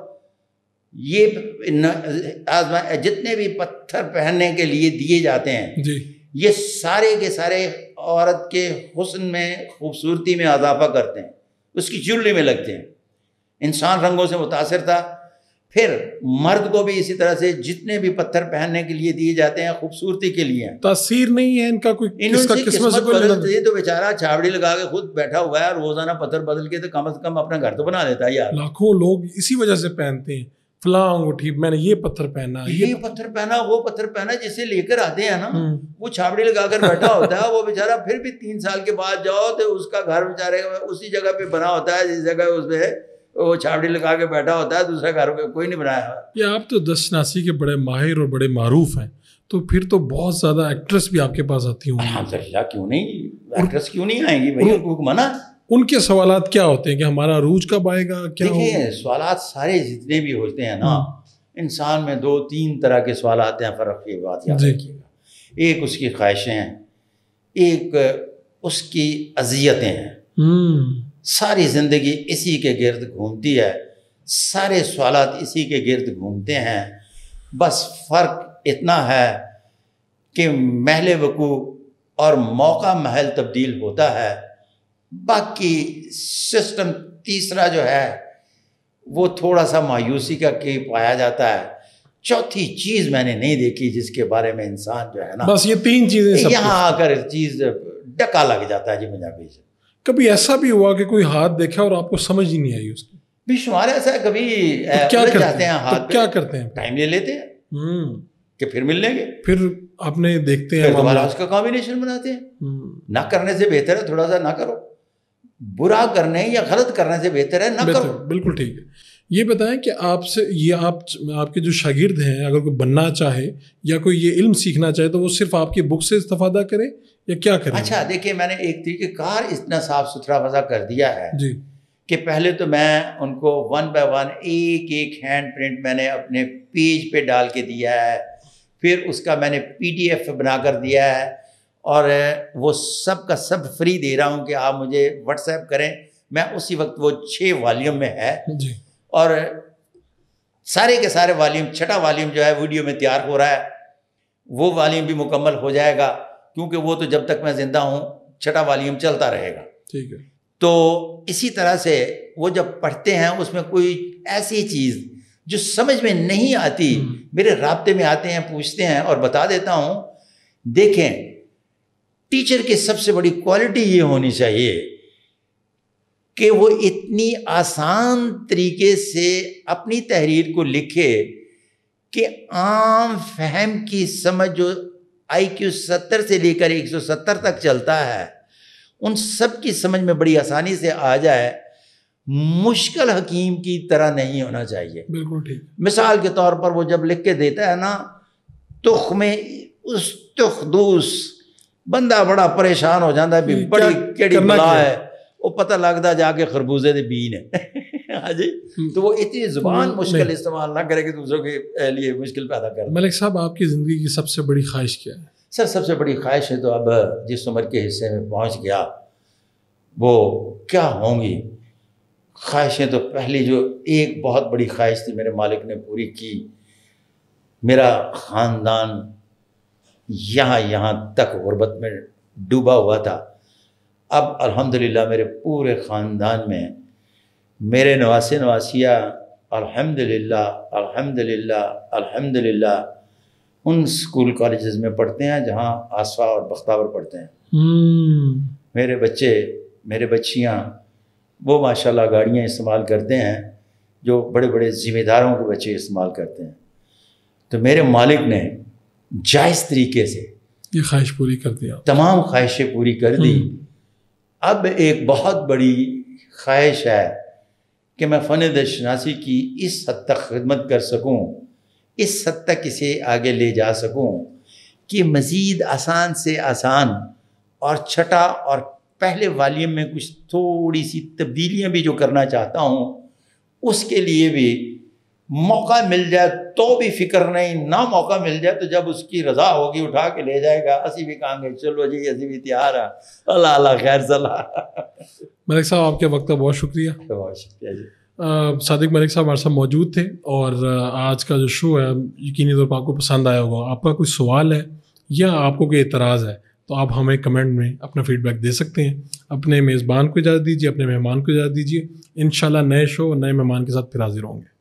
ये आजमा जितने भी पत्थर पहनने के लिए दिए जाते हैं जी। ये सारे के सारे औरत के हुस्न में खूबसूरती में अजाफा करते हैं उसकी जुल्ली में लगते हैं इंसान रंगों से मुतासर था फिर मर्द को भी इसी तरह से जितने भी पत्थर पहनने के लिए दिए जाते हैं खूबसूरती के लिए तस्वीर नहीं है इनका कोई इनका किस्मत बदलती मतलब? तो बेचारा छावड़ी लगा के खुद बैठा हुआ है रोजाना पत्थर बदल के तो कम से कम अपना घर तो बना लेता है यार लाखों लोग इसी वजह से पहनते हैं फला अंगूठी मैंने ये पत्थर पहना ये, ये पत्थर पहना वो पत्थर पहना जिसे लेकर आते हैं ना हम्म। वो छाबड़ी लगाकर बैठा होता है वो बेचारा फिर भी तीन साल के बाद जाओ तो उसका घर बेचारे उसी जगह पे बना होता है जिस जगह उसमें वो छाबड़ी लगा के बैठा होता है दूसरा घर में कोई नहीं बनाया ये आप तो दस के बड़े माहिर और बड़े मारूफ हैं तो फिर तो बहुत ज्यादा एक्ट्रेस भी आपके पास आती होंगी क्यों नहीं एक्ट्रेस क्यों नहीं आएंगी भाई मना उनके सवाल क्या होते हैं कि हमारा रूज कब आएगा क्या देखिए सवाल सारे जितने भी होते हैं ना हम्म। इंसान में दो तीन तरह के सवाल आते हैं फ़र्क की बात देखिएगा एक उसकी ख्वाहिशें हैं एक उसकी अजियतें हैं हम्म। सारी ज़िंदगी इसी के गिरद घूमती है सारे सवाल इसी के गिरद घूमते हैं बस फ़र्क इतना है कि महल वकू और मौका महल तब्दील होता है बाकी सिस्टम तीसरा जो है वो थोड़ा सा मायूसी का के पाया जाता है चौथी चीज मैंने नहीं देखी जिसके बारे में इंसान जो है ना बस ये तीन चीजें यहाँ आकर चीज डका लग जाता है जी पंजाबी से कभी ऐसा भी हुआ कि कोई हाथ देखा और आपको समझ ही नहीं आई उसकी शुमार ऐसा है कभी तो क्या करते जाते हैं हाथ तो क्या करते हैं टाइम ले लेते हैं हम्म। कि फिर मिलेंगे फिर आपने देखते हैं उसका कॉम्बिनेशन बनाते हैं हम्म। ना करने से बेहतर है थोड़ा सा ना करो बुरा करने या गलत करने से बेहतर है ना करो बिल्कुल ठीक है ये बताएं कि आपसे ये आप आपके जो शागिर्द हैं अगर कोई बनना चाहे या कोई ये इल्म सीखना चाहे तो वो सिर्फ आपकी बुक से इस्तफादा करे या क्या करें अच्छा देखिए मैंने एक तरीके कार इतना साफ सुथरा वजह कर दिया है जी कि पहले तो मैं उनको वन बाय वन एक एक हैंड प्रिंट मैंने अपने पेज पे डाल के दिया है फिर उसका मैंने पीडीएफ कर दिया है और वो सब का सब फ्री दे रहा हूँ कि आप मुझे व्हाट्सएप करें मैं उसी वक्त वो छः वॉल्यूम में है और सारे के सारे वॉल्यूम छठा वॉल्यूम जो है वीडियो में तैयार हो रहा है वो वॉल्यूम भी मुकम्मल हो जाएगा क्योंकि वो तो जब तक मैं ज़िंदा हूँ छठा वॉल्यूम चलता रहेगा ठीक है तो इसी तरह से वो जब पढ़ते हैं उसमें कोई ऐसी चीज़ जो समझ में नहीं आती हम्म। मेरे रबते में आते हैं पूछते हैं और बता देता हूँ देखें टीचर की सबसे बड़ी क्वालिटी ये होनी चाहिए कि वो इतनी आसान तरीके से अपनी तहरीर को लिखे कि आम फहम की समझ जो आई क्यू सत्तर से लेकर एक सौ सत्तर तक चलता है उन सब की समझ में बड़ी आसानी से आ जाए मुश्किल हकीम की तरह नहीं होना चाहिए बिल्कुल ठीक मिसाल के तौर पर वो जब लिख के देता है ना तुख में उस तुख दूस बंदा बड़ा परेशान हो जाता है हम्म, बड़ी ਕਿਹੜੀ ਬਲਾ है वो पता लगता जाके खरबूजे के बीन है <laughs> हाँ हम्म। तो वो इतनी जुबान हम्म, मुश्किल इस्तेमाल ना करे कि दूसरों के लिए मुश्किल पैदा कर मलिक साहब आपकी ज़िंदगी की सबसे बड़ी ख्वाहिश क्या है सर सबसे बड़ी ख्वाहिश है तो अब जिस उम्र के हिस्से में पहुंच गया वो क्या होंगी ख्वाहिशें तो पहली जो एक बहुत बड़ी ख्वाहिश थी मेरे मालिक ने पूरी की मेरा ख़ानदान यहाँ यहाँ तक गुरबत में डूबा हुआ था अब अल्हम्दुलिल्लाह मेरे पूरे ख़ानदान में मेरे नवासे नवासिया अल्हम्दुलिल्लाह अल्हम्दुलिल्लाह अल्हम्दुलिल्लाह उन स्कूल कॉलेजेस में पढ़ते हैं जहाँ आसवा और बख्तावर पढ़ते हैं हम्म। मेरे बच्चे मेरे बच्चियाँ वो माशाल्लाह गाड़ियाँ इस्तेमाल करते हैं जो बड़े बड़े ज़िम्मेदारों के बच्चे इस्तेमाल करते हैं तो मेरे मालिक ने जायज तरीके से ये ख्वाहिश पूरी कर दी तमाम ख्वाहिशें पूरी कर दी हम्म। अब एक बहुत बड़ी ख्वाहिश है कि मैं फ़न दशनासी की इस हद तक खिदमत कर सकूँ इस हद तक इसे आगे ले जा सकूँ कि मज़ीद आसान से आसान और छठा और पहले वालीम में कुछ थोड़ी सी तब्दीलियाँ भी जो करना चाहता हूँ उसके लिए भी मौका मिल जाए तो भी फिक्र नहीं ना मौका मिल जाए तो जब उसकी रजा होगी उठा के ले जाएगा असी भी है चलो जी असी भी तैयार है अल्लाह अल्लाह खैर सलाह मलिक साहब आपके वक्त का बहुत शुक्रिया बहुत शुक्रिया जी सदक मलिक साहब हमारे साथ मौजूद थे और आज का जो शो है यकीनी तौर पर आपको पसंद आया होगा आपका कोई सवाल है या आपको कोई एतराज़ है तो आप हमें कमेंट में अपना फीडबैक दे सकते हैं अपने मेज़बान को इजाज़त दीजिए अपने मेहमान को इजाज़त दीजिए इन नए शो और नए मेहमान के साथ फिर हाजिर होंगे